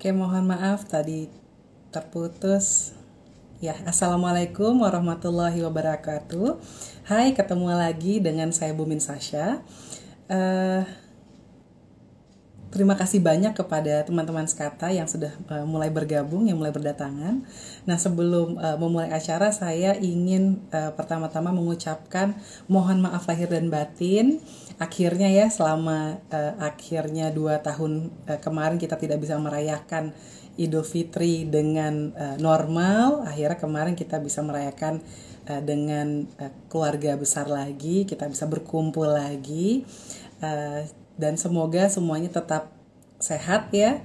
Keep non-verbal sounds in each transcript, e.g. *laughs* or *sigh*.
Oke, mohon maaf tadi terputus. Ya, Assalamualaikum warahmatullahi wabarakatuh. Hai, ketemu lagi dengan saya Bumin Sasha. Uh, Terima kasih banyak kepada teman-teman Skata yang sudah uh, mulai bergabung, yang mulai berdatangan. Nah, sebelum uh, memulai acara, saya ingin uh, pertama-tama mengucapkan mohon maaf lahir dan batin. Akhirnya ya, selama uh, akhirnya dua tahun uh, kemarin kita tidak bisa merayakan Idul Fitri dengan uh, normal. Akhirnya kemarin kita bisa merayakan uh, dengan uh, keluarga besar lagi, kita bisa berkumpul lagi. Uh, dan semoga semuanya tetap sehat ya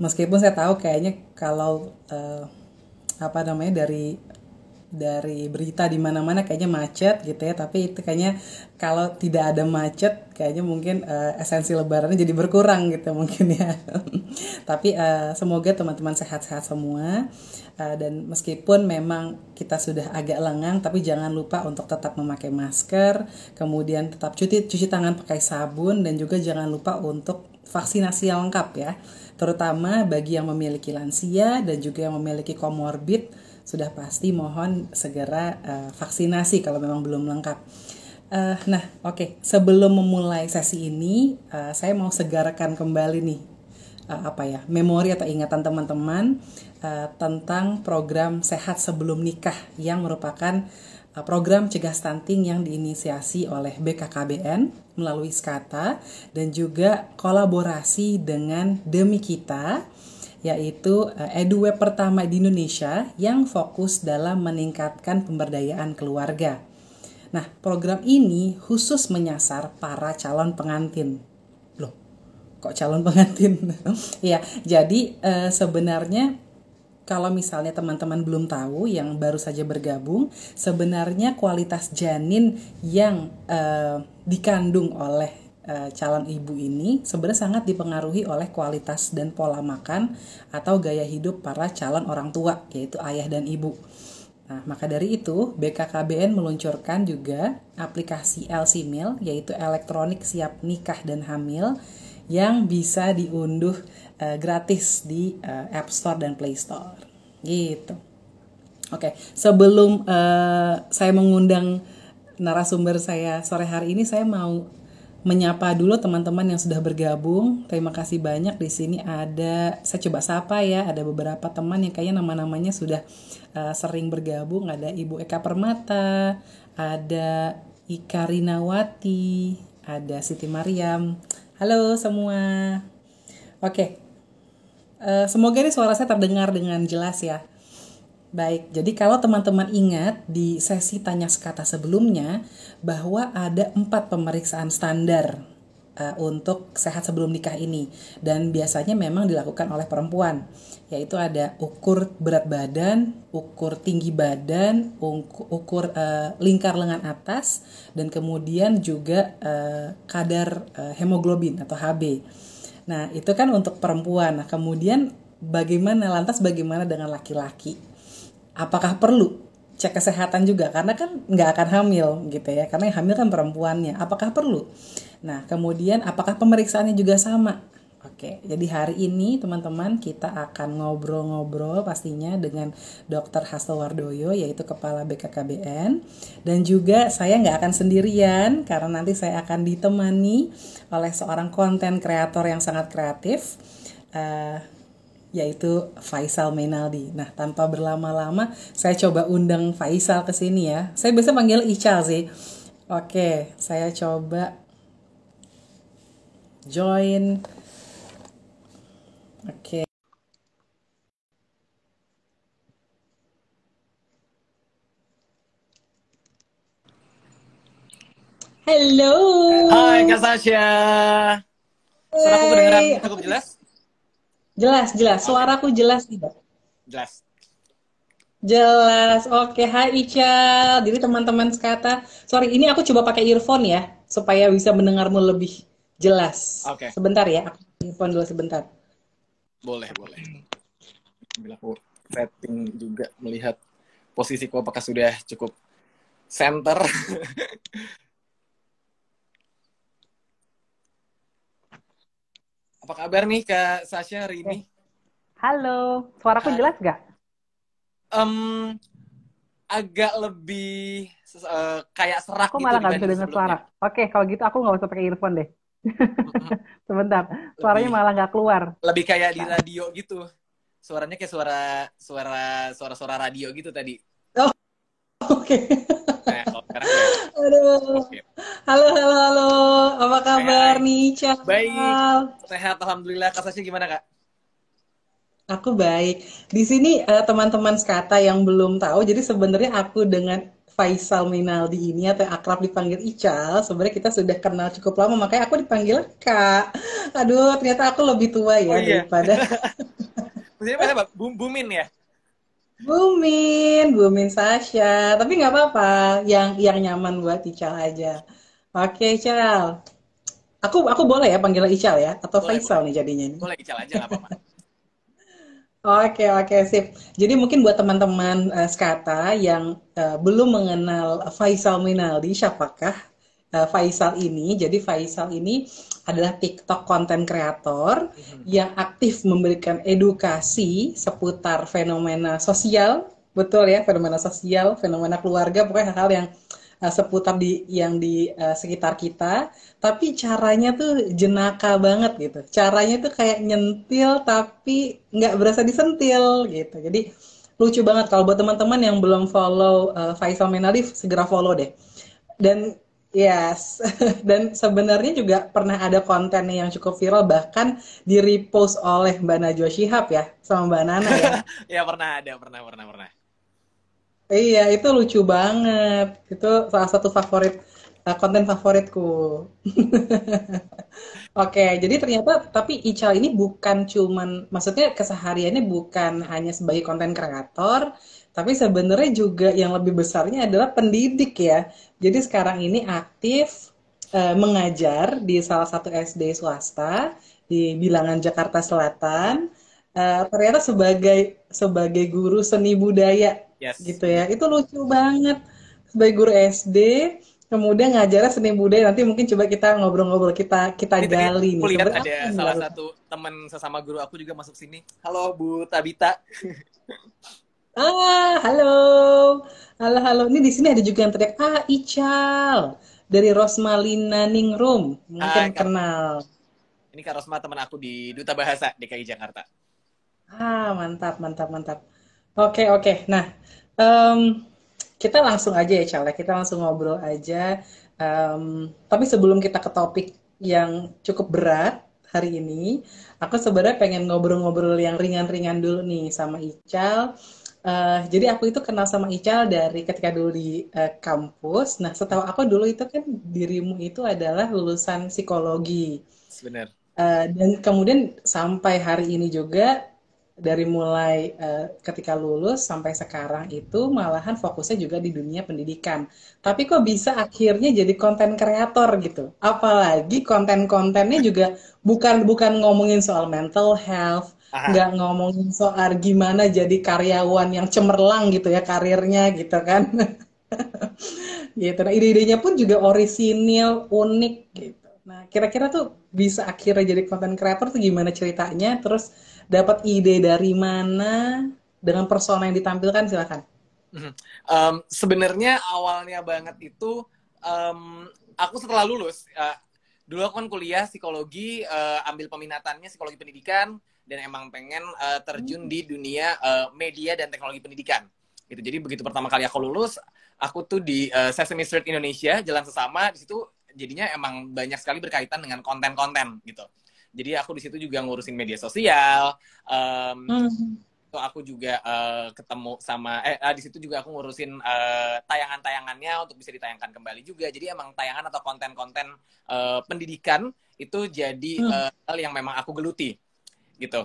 meskipun saya tahu kayaknya kalau uh, apa namanya dari dari berita di mana-mana kayaknya macet gitu ya tapi itu kayaknya kalau tidak ada macet kayaknya mungkin uh, esensi lebarannya jadi berkurang gitu mungkin ya *laughs* tapi uh, semoga teman-teman sehat-sehat semua uh, dan meskipun memang kita sudah agak lengang tapi jangan lupa untuk tetap memakai masker kemudian tetap cuci cuci tangan pakai sabun dan juga jangan lupa untuk vaksinasi yang lengkap ya terutama bagi yang memiliki lansia dan juga yang memiliki komorbid sudah pasti mohon segera uh, vaksinasi kalau memang belum lengkap. Uh, nah, oke, okay. sebelum memulai sesi ini, uh, saya mau segarkan kembali nih uh, apa ya memori atau ingatan teman-teman uh, tentang program sehat sebelum nikah yang merupakan uh, program cegah stunting yang diinisiasi oleh BKKBN melalui Skata dan juga kolaborasi dengan Demi Kita yaitu eh, EduWeb pertama di Indonesia yang fokus dalam meningkatkan pemberdayaan keluarga. Nah, program ini khusus menyasar para calon pengantin. Loh, kok calon pengantin? *laughs* ya, jadi e, sebenarnya kalau misalnya teman-teman belum tahu yang baru saja bergabung, sebenarnya kualitas janin yang e, dikandung oleh Eh, calon ibu ini sebenarnya sangat dipengaruhi oleh kualitas dan pola makan atau gaya hidup para calon orang tua yaitu ayah dan ibu. Nah, maka dari itu BKKBN meluncurkan juga aplikasi LC Meal yaitu elektronik siap nikah dan hamil yang bisa diunduh uh, gratis di uh, App Store dan Play Store. Gitu. Oke, sebelum uh, saya mengundang narasumber saya sore hari ini saya mau menyapa dulu teman-teman yang sudah bergabung. Terima kasih banyak di sini ada saya coba sapa ya, ada beberapa teman yang kayaknya nama-namanya sudah uh, sering bergabung. Ada Ibu Eka Permata, ada Ika Rinawati, ada Siti Mariam. Halo semua. Oke. Okay. Uh, eh, semoga ini suara saya terdengar dengan jelas ya. Baik, jadi kalau teman-teman ingat di sesi tanya sekata sebelumnya bahwa ada empat pemeriksaan standar uh, untuk sehat sebelum nikah ini dan biasanya memang dilakukan oleh perempuan yaitu ada ukur berat badan, ukur tinggi badan, ukur uh, lingkar lengan atas dan kemudian juga uh, kadar uh, hemoglobin atau HB. Nah, itu kan untuk perempuan. Nah, kemudian bagaimana lantas bagaimana dengan laki-laki? apakah perlu cek kesehatan juga karena kan nggak akan hamil gitu ya karena yang hamil kan perempuannya apakah perlu nah kemudian apakah pemeriksaannya juga sama Oke, jadi hari ini teman-teman kita akan ngobrol-ngobrol pastinya dengan Dokter Hasto Wardoyo yaitu Kepala BKKBN dan juga saya nggak akan sendirian karena nanti saya akan ditemani oleh seorang konten kreator yang sangat kreatif. Uh, yaitu Faisal Menaldi. Nah, tanpa berlama-lama, saya coba undang Faisal ke sini ya. Saya biasa panggil Ical sih. Oke, saya coba join. Oke. Halo. Hai Kak Sasha. Suara aku kedengeran cukup jelas? Jelas, jelas. Suaraku jelas tidak? Jelas. Jelas. Oke, hai Ica. Jadi teman-teman sekata, sorry ini aku coba pakai earphone ya supaya bisa mendengarmu lebih jelas. Oke. Okay. Sebentar ya, aku earphone dulu sebentar. Boleh, boleh. Bila aku setting juga melihat posisiku apakah sudah cukup center *laughs* Apa kabar nih Kak Sasha hari ini? Halo, suaraku aku jelas gak? Um, agak lebih uh, kayak serak aku gitu malah nggak bisa dengar suara oke kalau gitu aku gak usah pakai earphone deh *laughs* sebentar suaranya lebih, malah gak keluar lebih kayak di nah. radio gitu suaranya kayak suara suara suara suara radio gitu tadi oh *laughs* oke okay. Aduh. Halo, halo, halo. Apa kabar hai, hai. nih, Baik. Sehat, alhamdulillah. Kak Sasha gimana, Kak? Aku baik. Di sini eh, teman-teman sekata yang belum tahu, jadi sebenarnya aku dengan Faisal Minaldi ini atau akrab dipanggil Ical, sebenarnya kita sudah kenal cukup lama, makanya aku dipanggil Kak. Aduh, ternyata aku lebih tua ya oh, iya. daripada. Maksudnya *laughs* Bumin ya? Bumin, Bumin Sasha. Tapi nggak apa-apa, yang yang nyaman buat Ical aja. Oke, Ical. Aku aku boleh ya panggil Ical ya atau boleh, Faisal boleh. nih jadinya Boleh Ical aja apa-apa. *laughs* Oke oke sip. Jadi mungkin buat teman-teman uh, eh, sekata yang uh, belum mengenal Faisal Minaldi siapakah uh, Faisal ini. Jadi Faisal ini adalah TikTok konten kreator mhm. yang aktif memberikan edukasi seputar fenomena sosial, betul ya, fenomena sosial, fenomena keluarga, pokoknya hal-hal yang uh, seputar di yang di uh, sekitar kita, tapi caranya tuh jenaka banget gitu. Caranya tuh kayak nyentil tapi nggak berasa disentil gitu. Jadi lucu banget kalau buat teman-teman yang belum follow uh, Faisal Menalif segera follow deh. Dan Yes, *laughs* dan sebenarnya juga pernah ada konten yang cukup viral bahkan di repost oleh Mbak Najwa Shihab ya sama Mbak Nana ya. *laughs* ya pernah ada, pernah, pernah, pernah. Iya, itu lucu banget. Itu salah satu favorit eh, konten favoritku. *laughs* Oke, jadi ternyata tapi Ical ini bukan cuman maksudnya kesehariannya bukan hanya sebagai konten kreator, tapi sebenarnya juga yang lebih besarnya adalah pendidik ya. Jadi sekarang ini aktif e, mengajar di salah satu SD swasta di bilangan Jakarta Selatan. E, ternyata sebagai sebagai guru seni budaya yes. gitu ya. Itu lucu banget sebagai guru SD kemudian ngajarnya seni budaya nanti mungkin coba kita ngobrol-ngobrol kita kita Jadi, gali nih. Lihat ada salah baru. satu teman sesama guru aku juga masuk sini. Halo Bu Tabita. *laughs* Ah, halo. Halo, halo. Ini di sini ada juga yang teriak, ah, Ical. Dari Rosmalina Ningrum. Mungkin ah, kenal. Ini Kak Rosma teman aku di Duta Bahasa DKI Jakarta. Ah, mantap, mantap, mantap. Oke, oke. Nah, um, kita langsung aja ya, Cal. Ya. Kita langsung ngobrol aja. Um, tapi sebelum kita ke topik yang cukup berat, hari ini. Aku sebenarnya pengen ngobrol-ngobrol yang ringan-ringan dulu nih sama Ical Uh, jadi aku itu kenal sama Ical dari ketika dulu di uh, kampus. Nah, setahu aku dulu itu kan dirimu itu adalah lulusan psikologi. Benar. Uh, dan kemudian sampai hari ini juga dari mulai uh, ketika lulus sampai sekarang itu malahan fokusnya juga di dunia pendidikan. Tapi kok bisa akhirnya jadi konten kreator gitu. Apalagi konten-kontennya juga bukan bukan ngomongin soal mental health, nggak ngomongin soal gimana jadi karyawan yang cemerlang gitu ya karirnya gitu kan *laughs* gitu nah ide-idenya pun juga orisinil unik gitu nah kira-kira tuh bisa akhirnya jadi konten creator tuh gimana ceritanya terus dapat ide dari mana dengan persona yang ditampilkan silakan um, sebenarnya awalnya banget itu um, aku setelah lulus uh, dulu aku kan kuliah psikologi uh, ambil peminatannya psikologi pendidikan dan emang pengen uh, terjun di dunia uh, media dan teknologi pendidikan gitu jadi begitu pertama kali aku lulus aku tuh di uh, Sesame Street Indonesia jalan sesama di situ jadinya emang banyak sekali berkaitan dengan konten-konten gitu jadi aku di situ juga ngurusin media sosial um, mm aku juga uh, ketemu sama eh ah, di situ juga aku ngurusin uh, tayangan-tayangannya untuk bisa ditayangkan kembali juga. Jadi emang tayangan atau konten-konten uh, pendidikan itu jadi hmm. uh, hal yang memang aku geluti gitu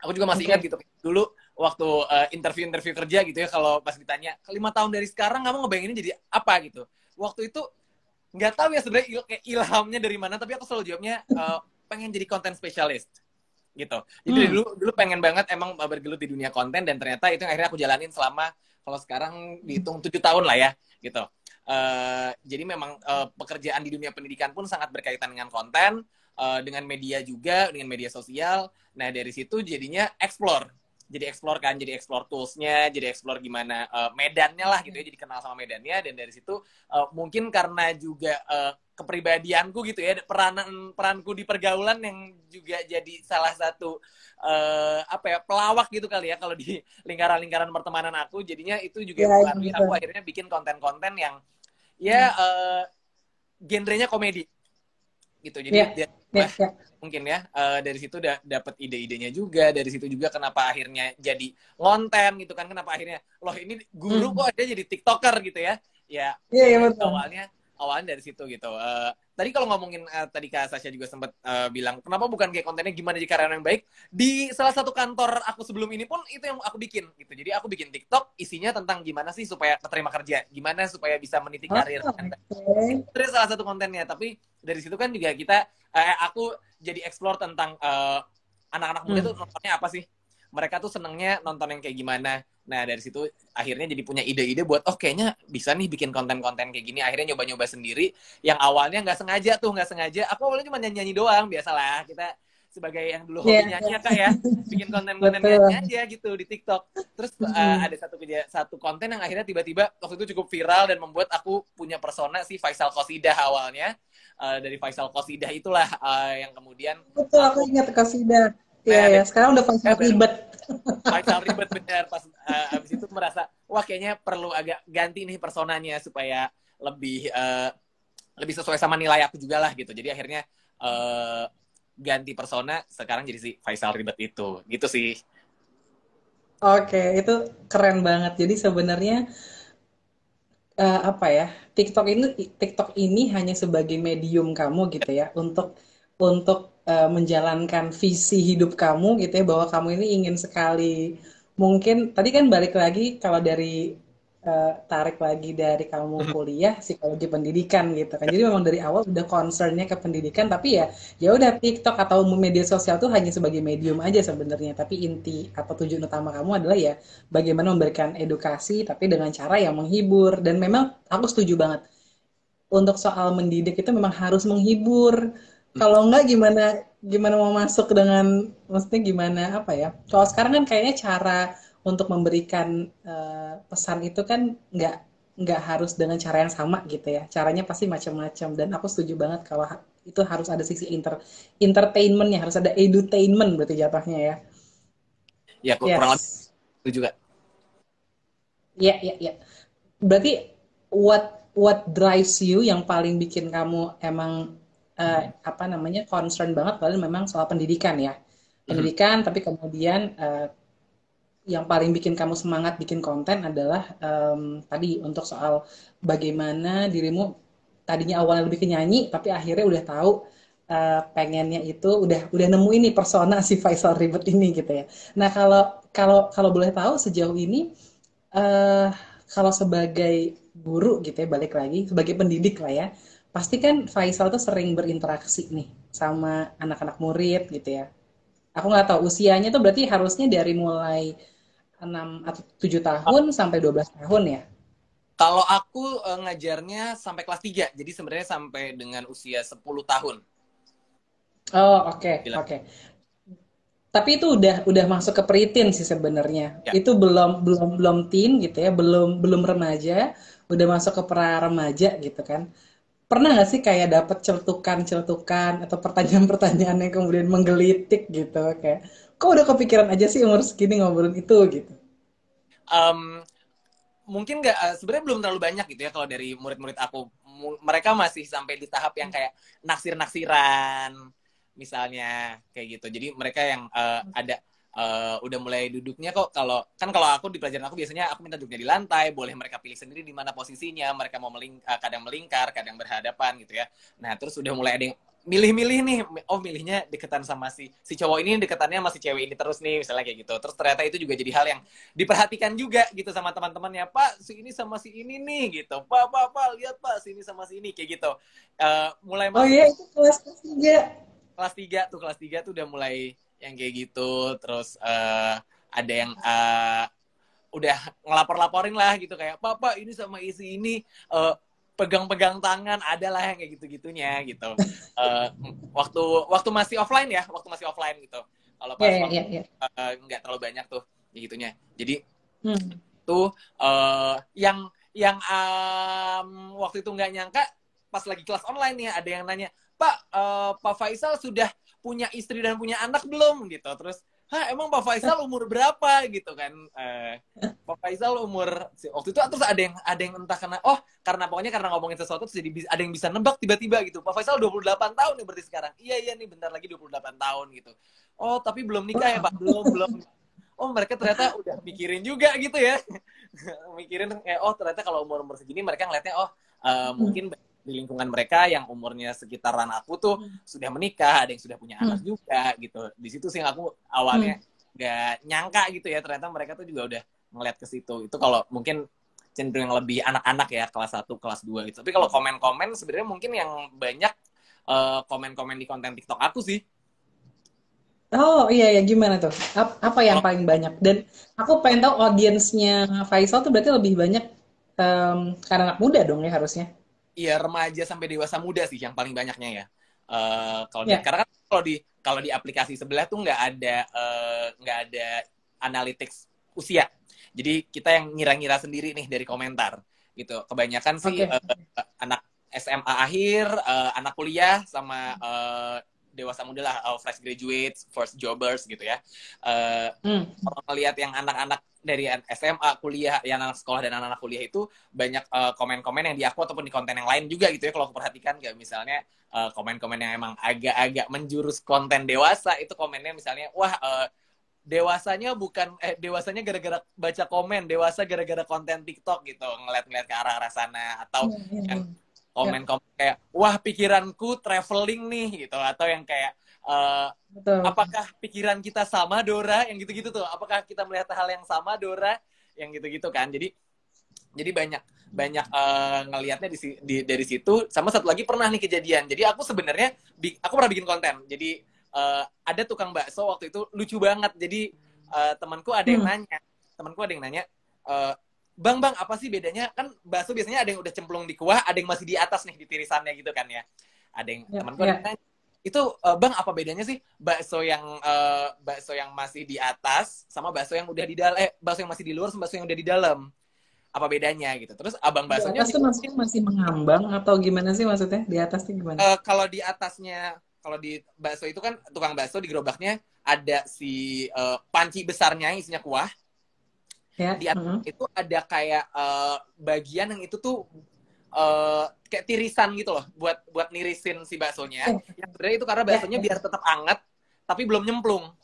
aku juga masih ingat gitu dulu waktu eh, interview interview interview kerja gitu ya kalau pas ditanya lima tahun dari sekarang kamu ngebayangin jadi apa gitu waktu itu nggak tahu ya sebenarnya il ilhamnya dari mana tapi aku selalu jawabnya uh, pengen jadi konten spesialis gitu jadi hmm. dulu dulu pengen banget emang bergelut di dunia konten dan ternyata itu akhirnya aku jalanin selama kalau sekarang dihitung tujuh tahun lah ya gitu uh, jadi memang uh, pekerjaan di dunia pendidikan pun sangat berkaitan dengan konten uh, dengan media juga dengan media sosial nah dari situ jadinya explore jadi explore kan jadi explore toolsnya jadi explore gimana uh, medannya lah gitu ya jadi kenal sama medannya dan dari situ uh, mungkin karena juga uh, kepribadianku gitu ya peranan peranku di pergaulan yang juga jadi salah satu uh, apa ya pelawak gitu kali ya kalau di lingkaran-lingkaran pertemanan aku jadinya itu juga ya, aku akhirnya bikin konten-konten yang ya hmm. uh, genrenya komedi gitu jadi yeah. dia yeah, iya, yeah. mungkin ya uh, dari situ da dapat ide-idenya juga dari situ juga kenapa akhirnya jadi konten gitu kan kenapa akhirnya loh ini guru hmm. kok ada jadi tiktoker gitu ya ya yeah, yeah, betul. awalnya awalnya dari situ gitu. Uh, tadi kalau ngomongin uh, tadi Kak Sasha juga sempat uh, eh, bilang kenapa bukan kayak kontennya gimana jadi karyawan yang baik di salah satu kantor aku sebelum ini pun itu yang aku bikin gitu jadi aku bikin TikTok isinya tentang gimana sih supaya keterima kerja gimana supaya bisa meniti karir oh, ah, okay. itu salah satu kontennya tapi dari situ kan juga kita uh, aku jadi explore tentang uh, anak-anak muda hmm. itu nontonnya apa sih mereka tuh senengnya nonton yang kayak gimana. Nah dari situ akhirnya jadi punya ide-ide buat oh kayaknya bisa nih bikin konten-konten kayak gini. Akhirnya nyoba-nyoba sendiri. Yang awalnya nggak sengaja tuh nggak sengaja. Aku awalnya cuma nyanyi-nyanyi doang biasalah kita sebagai yang dulu hobi yeah. nyanyi ya, kak ya bikin konten-konten nyanyi aja gitu di TikTok terus uh, ada satu kerja satu konten yang akhirnya tiba-tiba waktu itu cukup viral dan membuat aku punya persona si Faisal Kosidah awalnya uh, dari Faisal Kosidah itulah uh, yang kemudian betul aku, aku ingat Kosidah Iya, ya, sekarang udah pacar ribet. Pasal ribet bener. Pas uh, abis itu merasa, wah kayaknya perlu agak ganti nih personanya supaya lebih uh, lebih sesuai sama nilai aku juga lah gitu. Jadi akhirnya uh, ganti persona, sekarang jadi si Faisal ribet itu. Gitu sih. Oke, itu keren banget. Jadi sebenarnya uh, apa ya? TikTok ini TikTok ini hanya sebagai medium kamu gitu ya untuk untuk uh, menjalankan visi hidup kamu gitu ya bahwa kamu ini ingin sekali mungkin tadi kan balik lagi kalau dari uh, tarik lagi dari kamu mm-hmm. kuliah psikologi pendidikan gitu kan jadi memang dari awal udah concernnya ke pendidikan tapi ya ya udah TikTok atau media sosial tuh hanya sebagai medium aja sebenarnya tapi inti atau tujuan utama kamu adalah ya bagaimana memberikan edukasi tapi dengan cara yang menghibur dan memang aku setuju banget untuk soal mendidik itu memang harus menghibur kalau enggak gimana gimana mau masuk dengan maksudnya gimana apa ya kalau sekarang kan kayaknya cara untuk memberikan uh, pesan itu kan nggak nggak harus dengan cara yang sama gitu ya caranya pasti macam-macam dan aku setuju banget kalau itu harus ada sisi inter entertainmentnya harus ada edutainment berarti jatuhnya ya ya yes. kurang lebih itu juga ya ya ya berarti what what drives you yang paling bikin kamu emang uh, apa namanya concern banget padahal memang soal pendidikan ya pendidikan mm -hmm. tapi kemudian uh, yang paling bikin kamu semangat bikin konten adalah um, tadi untuk soal bagaimana dirimu tadinya awalnya lebih kenyanyi tapi akhirnya udah tahu uh, pengennya itu udah udah nemu ini persona si Faisal Ribet ini gitu ya. Nah kalau kalau kalau boleh tahu sejauh ini uh, kalau sebagai guru gitu ya balik lagi sebagai pendidik lah ya pasti kan Faisal tuh sering berinteraksi nih sama anak-anak murid gitu ya. Aku nggak tahu usianya tuh berarti harusnya dari mulai 6 atau 7 tahun oh. sampai 12 tahun ya. Kalau aku uh, ngajarnya sampai kelas 3, jadi sebenarnya sampai dengan usia 10 tahun. Oh, oke. Okay, oke. Okay. Tapi itu udah udah masuk ke peritin sih sebenarnya. Ya. Itu belum belum belum teen gitu ya, belum belum remaja, udah masuk ke pra remaja gitu kan pernah nggak sih kayak dapat celtukan-celtukan atau pertanyaan-pertanyaan yang kemudian menggelitik gitu kayak kok udah kepikiran aja sih umur segini ngobrolin itu gitu um, mungkin nggak uh, sebenarnya belum terlalu banyak gitu ya kalau dari murid-murid aku M mereka masih sampai di tahap yang kayak naksir-naksiran misalnya kayak gitu jadi mereka yang uh, ada Eh, udah mulai duduknya kok kalau kan kalau aku di pelajaran aku biasanya aku minta duduknya di lantai boleh mereka pilih sendiri di mana posisinya mereka mau meling uh, kadang melingkar kadang berhadapan gitu ya nah terus udah mulai ada yang milih-milih nih oh milihnya deketan sama si si cowok ini deketannya sama si cewek ini terus nih misalnya kayak gitu terus ternyata itu juga jadi hal yang diperhatikan juga gitu sama teman-temannya pak si ini sama si ini nih gitu pak pak pak lihat pak si ini sama si ini kayak gitu uh, mulai oh iya itu kelas tiga kelas tiga tuh kelas tiga tuh udah mulai yang kayak gitu terus uh, ada yang uh, udah ngelapor-laporin lah gitu kayak papa ini sama isi ini uh, pegang-pegang tangan adalah yang kayak gitu-gitunya gitu uh, waktu waktu masih offline ya waktu masih offline gitu kalau pas yeah, yeah, yeah. uh, nggak terlalu banyak tuh gitunya jadi hmm. tuh uh, yang yang um, waktu itu nggak nyangka pas lagi kelas online nih ada yang nanya pak uh, pak Faisal sudah punya istri dan punya anak belum gitu terus Hah, emang Pak Faisal umur berapa gitu kan? Eh, Pak Faisal umur waktu itu terus ada yang ada yang entah karena oh karena pokoknya karena ngomongin sesuatu terus jadi ada yang bisa nebak tiba-tiba gitu. Pak Faisal 28 tahun nih berarti sekarang. Iya iya nih bentar lagi 28 tahun gitu. Oh, tapi belum nikah ya, Pak. Belum belum. Oh, mereka ternyata udah mikirin juga gitu ya. *laughs* mikirin eh oh ternyata kalau umur-umur segini mereka ngeliatnya oh uh, mungkin hmm di lingkungan mereka yang umurnya sekitaran aku tuh hmm. sudah menikah, ada yang sudah punya hmm. anak juga gitu. Di situ sih aku awalnya hmm. nggak hmm. nyangka gitu ya ternyata mereka tuh juga udah ngeliat ke situ. Itu kalau mungkin cenderung lebih anak-anak ya kelas 1, kelas 2 gitu. Tapi kalau hmm. komen-komen sebenarnya mungkin yang banyak komen eh, komen-komen di konten TikTok aku sih. Oh iya ya gimana tuh? Apa yang oh. paling banyak? Dan aku pengen tahu audiensnya Faisal tuh berarti lebih banyak um, mmm, karena anak muda dong ya harusnya. Iya remaja sampai dewasa muda sih yang paling banyaknya ya. Uh, kalau yeah. di, ya. karena kan kalau di kalau di aplikasi sebelah tuh nggak ada eh, nggak uh, ada analytics usia. Jadi kita yang ngira-ngira sendiri nih dari komentar gitu. Kebanyakan sih okay. uh, eh, anak SMA akhir, uh, anak kuliah sama uh, dewasa muda lah uh, fresh graduates first jobbers gitu ya uh, hmm. kalau melihat yang anak-anak dari SMA kuliah yang anak sekolah dan anak-anak kuliah itu banyak uh, komen-komen uh, yang di aku ataupun di konten yang lain juga gitu ya kalau aku perhatikan kayak misalnya uh, komen-komen uh, yang emang agak-agak menjurus konten dewasa itu komennya misalnya wah uh, dewasanya bukan eh dewasanya gara-gara baca komen dewasa gara-gara konten TikTok gitu ngeliat-ngeliat ke arah arah sana atau iya, iya, yang iya komen komen yeah. kayak wah pikiranku traveling nih gitu atau yang kayak uh, apakah pikiran kita sama Dora yang gitu-gitu tuh apakah kita melihat hal yang sama Dora yang gitu-gitu kan jadi jadi banyak banyak uh, ngelihatnya di, di, dari situ sama satu lagi pernah nih kejadian jadi aku sebenarnya aku pernah bikin konten jadi uh, ada tukang bakso waktu itu lucu banget jadi uh, temanku ada yang hmm. nanya temanku ada yang nanya uh, Bang, bang, apa sih bedanya? Kan bakso biasanya ada yang udah cemplung di kuah, ada yang masih di atas nih di tirisannya gitu kan ya. Ada yang ya, teman ya. nanya, itu uh, bang apa bedanya sih bakso yang uh, bakso yang masih di atas sama bakso yang udah di dalam eh bakso yang masih di luar sama bakso yang udah di dalam apa bedanya gitu terus abang baksonya di atas tuh maksudnya masih mengambang atau gimana sih maksudnya di atasnya gimana uh, kalau di atasnya kalau di bakso itu kan tukang bakso di gerobaknya ada si uh, panci besarnya isinya kuah yeah. di atas mm -hmm. itu ada kayak uh, bagian yang itu tuh Uh, kayak tirisan gitu loh buat buat nirisin si baksonya. Ya. Yang sebenarnya itu karena ya, baksonya yeah. biar tetap anget tapi belum nyemplung.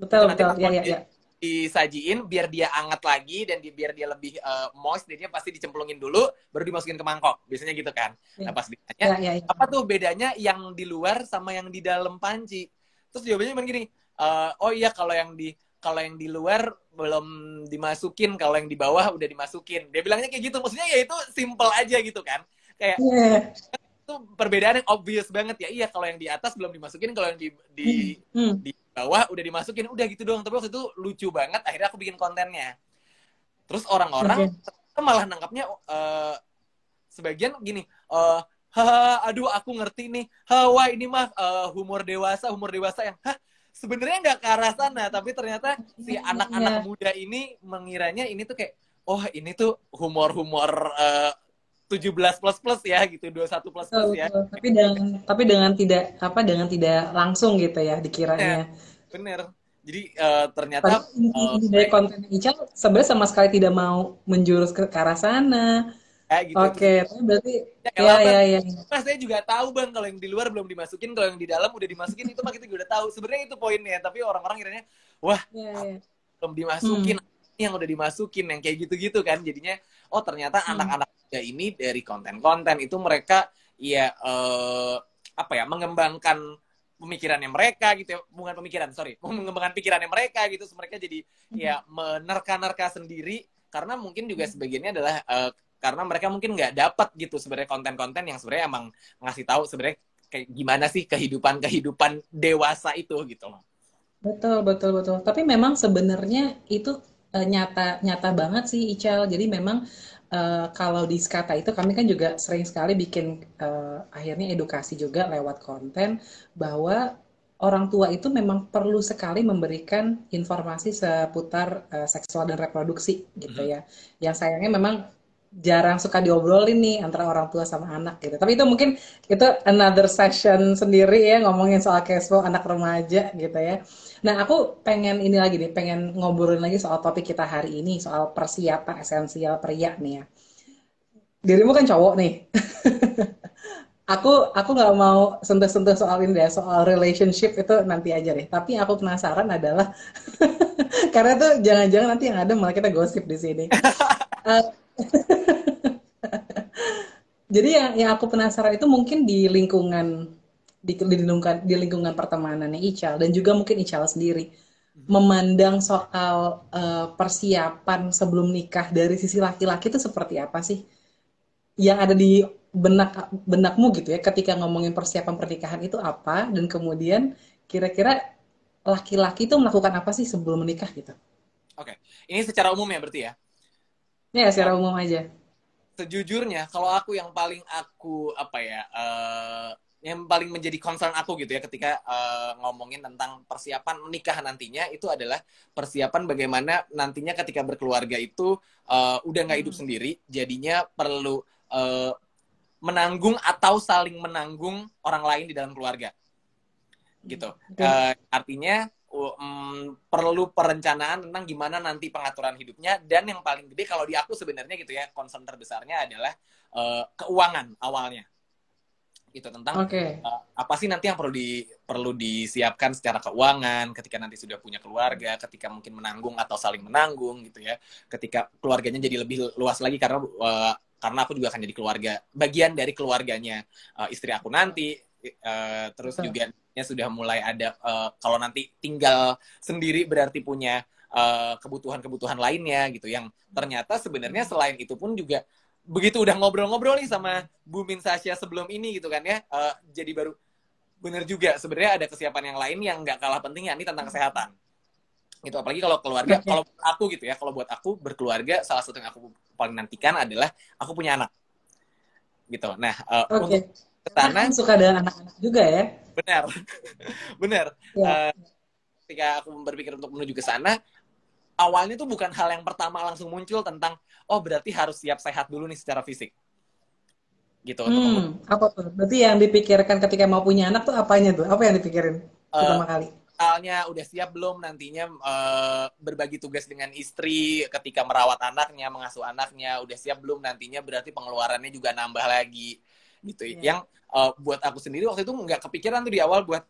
Betul Nanti betul. Iya iya. Di, ya, Disajiin biar dia anget lagi dan di, biar dia lebih uh, moist jadinya pasti dicemplungin dulu baru dimasukin ke mangkok. Biasanya gitu kan. Yeah. Nah, pas ditanya yeah, yeah, apa tuh bedanya yang di luar sama yang di dalam panci? Terus jawabannya cuma gini, uh, oh iya kalau yang di kalau yang di luar belum dimasukin, kalau yang di bawah udah dimasukin. Dia bilangnya kayak gitu, maksudnya ya itu simple aja gitu kan. Kayak yeah. itu perbedaan yang obvious banget ya. Iya, kalau yang di atas belum dimasukin, kalau yang di di, mm. di bawah udah dimasukin, udah gitu doang. Tapi waktu itu lucu banget, akhirnya aku bikin kontennya. Terus orang-orang okay. Iya. malah nangkapnya uh, eh, sebagian gini, uh, eh, Haha, aduh aku ngerti nih. Hawa ini mah uh, humor dewasa, humor dewasa yang hah sebenarnya nggak ke arah sana tapi ternyata si iya. anak-anak yeah. muda ini mengiranya ini tuh kayak oh ini tuh humor-humor eh, tujuh belas plus plus ya gitu dua satu plus plus ya tapi dengan tapi dengan tidak apa dengan tidak langsung gitu ya dikiranya bener, iya, bener. jadi uh, ternyata Padahal, uh, dari konten Ical sebenarnya sama sekali tidak mau menjurus ke arah sana ya gitu. Oke, okay. berarti ya, ya, ya, Mas saya juga tahu bang kalau yang di luar belum dimasukin, kalau yang di dalam udah dimasukin itu mah kita juga udah tahu. Sebenarnya itu poinnya, tapi orang-orang kiranya wah ya, ya. belum dimasukin. Hmm yang udah dimasukin yang kayak gitu-gitu kan jadinya oh ternyata hmm. anak-anak hmm. ini dari konten-konten itu mereka ya eh, apa ya mengembangkan pemikirannya mereka gitu ya bukan pemikiran sorry *laughs* mengembangkan pikirannya mereka gitu so, mereka jadi ya hmm. menerka-nerka sendiri karena mungkin juga hmm. sebagiannya adalah eh, karena mereka mungkin nggak dapat gitu sebenarnya konten-konten yang sebenarnya emang ngasih tahu sebenarnya kayak gimana sih kehidupan kehidupan dewasa itu gitu loh. Betul betul betul. Tapi memang sebenarnya itu uh, nyata nyata banget sih Ical. Jadi memang Uh, kalau di Skata itu kami kan juga sering sekali bikin uh, akhirnya edukasi juga lewat konten bahwa orang tua itu memang perlu sekali memberikan informasi seputar uh, seksual dan reproduksi gitu mm-hmm. ya. Yang sayangnya memang jarang suka diobrolin nih antara orang tua sama anak gitu. Tapi itu mungkin itu another session sendiri ya ngomongin soal cashflow anak remaja gitu ya. Nah aku pengen ini lagi nih, pengen ngobrolin lagi soal topik kita hari ini soal persiapan esensial pria nih ya. Dirimu kan cowok nih. *laughs* aku aku nggak mau sentuh-sentuh soal ini deh, soal relationship itu nanti aja deh. Tapi yang aku penasaran adalah *laughs* karena tuh jangan-jangan nanti yang ada malah kita gosip di sini. Uh, *laughs* *laughs* Jadi yang yang aku penasaran itu mungkin di lingkungan di, di lingkungan di lingkungan pertemanannya Ical dan juga mungkin Ical sendiri hmm. memandang soal uh, persiapan sebelum nikah dari sisi laki-laki itu seperti apa sih? Yang ada di benak benakmu gitu ya ketika ngomongin persiapan pernikahan itu apa dan kemudian kira-kira laki-laki itu melakukan apa sih sebelum menikah gitu? Oke, okay. ini secara umum ya berarti ya? Ya, secara umum aja. Sejujurnya, kalau aku yang paling aku apa ya, uh, yang paling menjadi concern aku gitu ya ketika uh, ngomongin tentang persiapan menikah nantinya itu adalah persiapan bagaimana nantinya ketika berkeluarga itu uh, udah nggak hidup hmm. sendiri, jadinya perlu uh, menanggung atau saling menanggung orang lain di dalam keluarga gitu. Uh, artinya um, perlu perencanaan tentang gimana nanti pengaturan hidupnya dan yang paling gede kalau di aku sebenarnya gitu ya concern terbesarnya adalah uh, keuangan awalnya itu tentang okay. uh, eh, apa sih nanti yang perlu di perlu disiapkan secara keuangan ketika nanti sudah punya keluarga ketika mungkin menanggung atau saling menanggung gitu ya ketika keluarganya jadi lebih luas lagi karena uh, karena aku juga akan jadi keluarga bagian dari keluarganya uh, istri aku nanti uh, terus Betul. juga ya sudah mulai ada uh, kalau nanti tinggal sendiri berarti punya eh, kebutuhan-kebutuhan lainnya gitu yang ternyata sebenarnya selain itu pun juga begitu udah ngobrol-ngobrol nih sama Bumin Sasha sebelum ini gitu kan ya uh, jadi baru bener juga sebenarnya ada kesiapan yang lain yang nggak kalah penting ya ini tentang kesehatan gitu apalagi kalau keluarga kalau aku gitu ya kalau buat aku berkeluarga salah satu yang aku paling nantikan adalah aku punya anak gitu nah uh, okay. untuk sana kan suka dengan anak-anak juga ya benar *laughs* benar yeah. Ya. uh, ketika aku berpikir untuk menuju ke sana awalnya tuh bukan hal yang pertama langsung muncul tentang oh berarti harus siap sehat dulu nih secara fisik gitu hmm, apa tuh berarti yang dipikirkan ketika mau punya anak tuh apanya tuh apa yang dipikirin uh, pertama kali soalnya udah siap belum nantinya uh, berbagi tugas dengan istri ketika merawat anaknya mengasuh anaknya udah siap belum nantinya berarti pengeluarannya juga nambah lagi gitu yeah. yang uh, buat aku sendiri waktu itu nggak kepikiran tuh di awal buat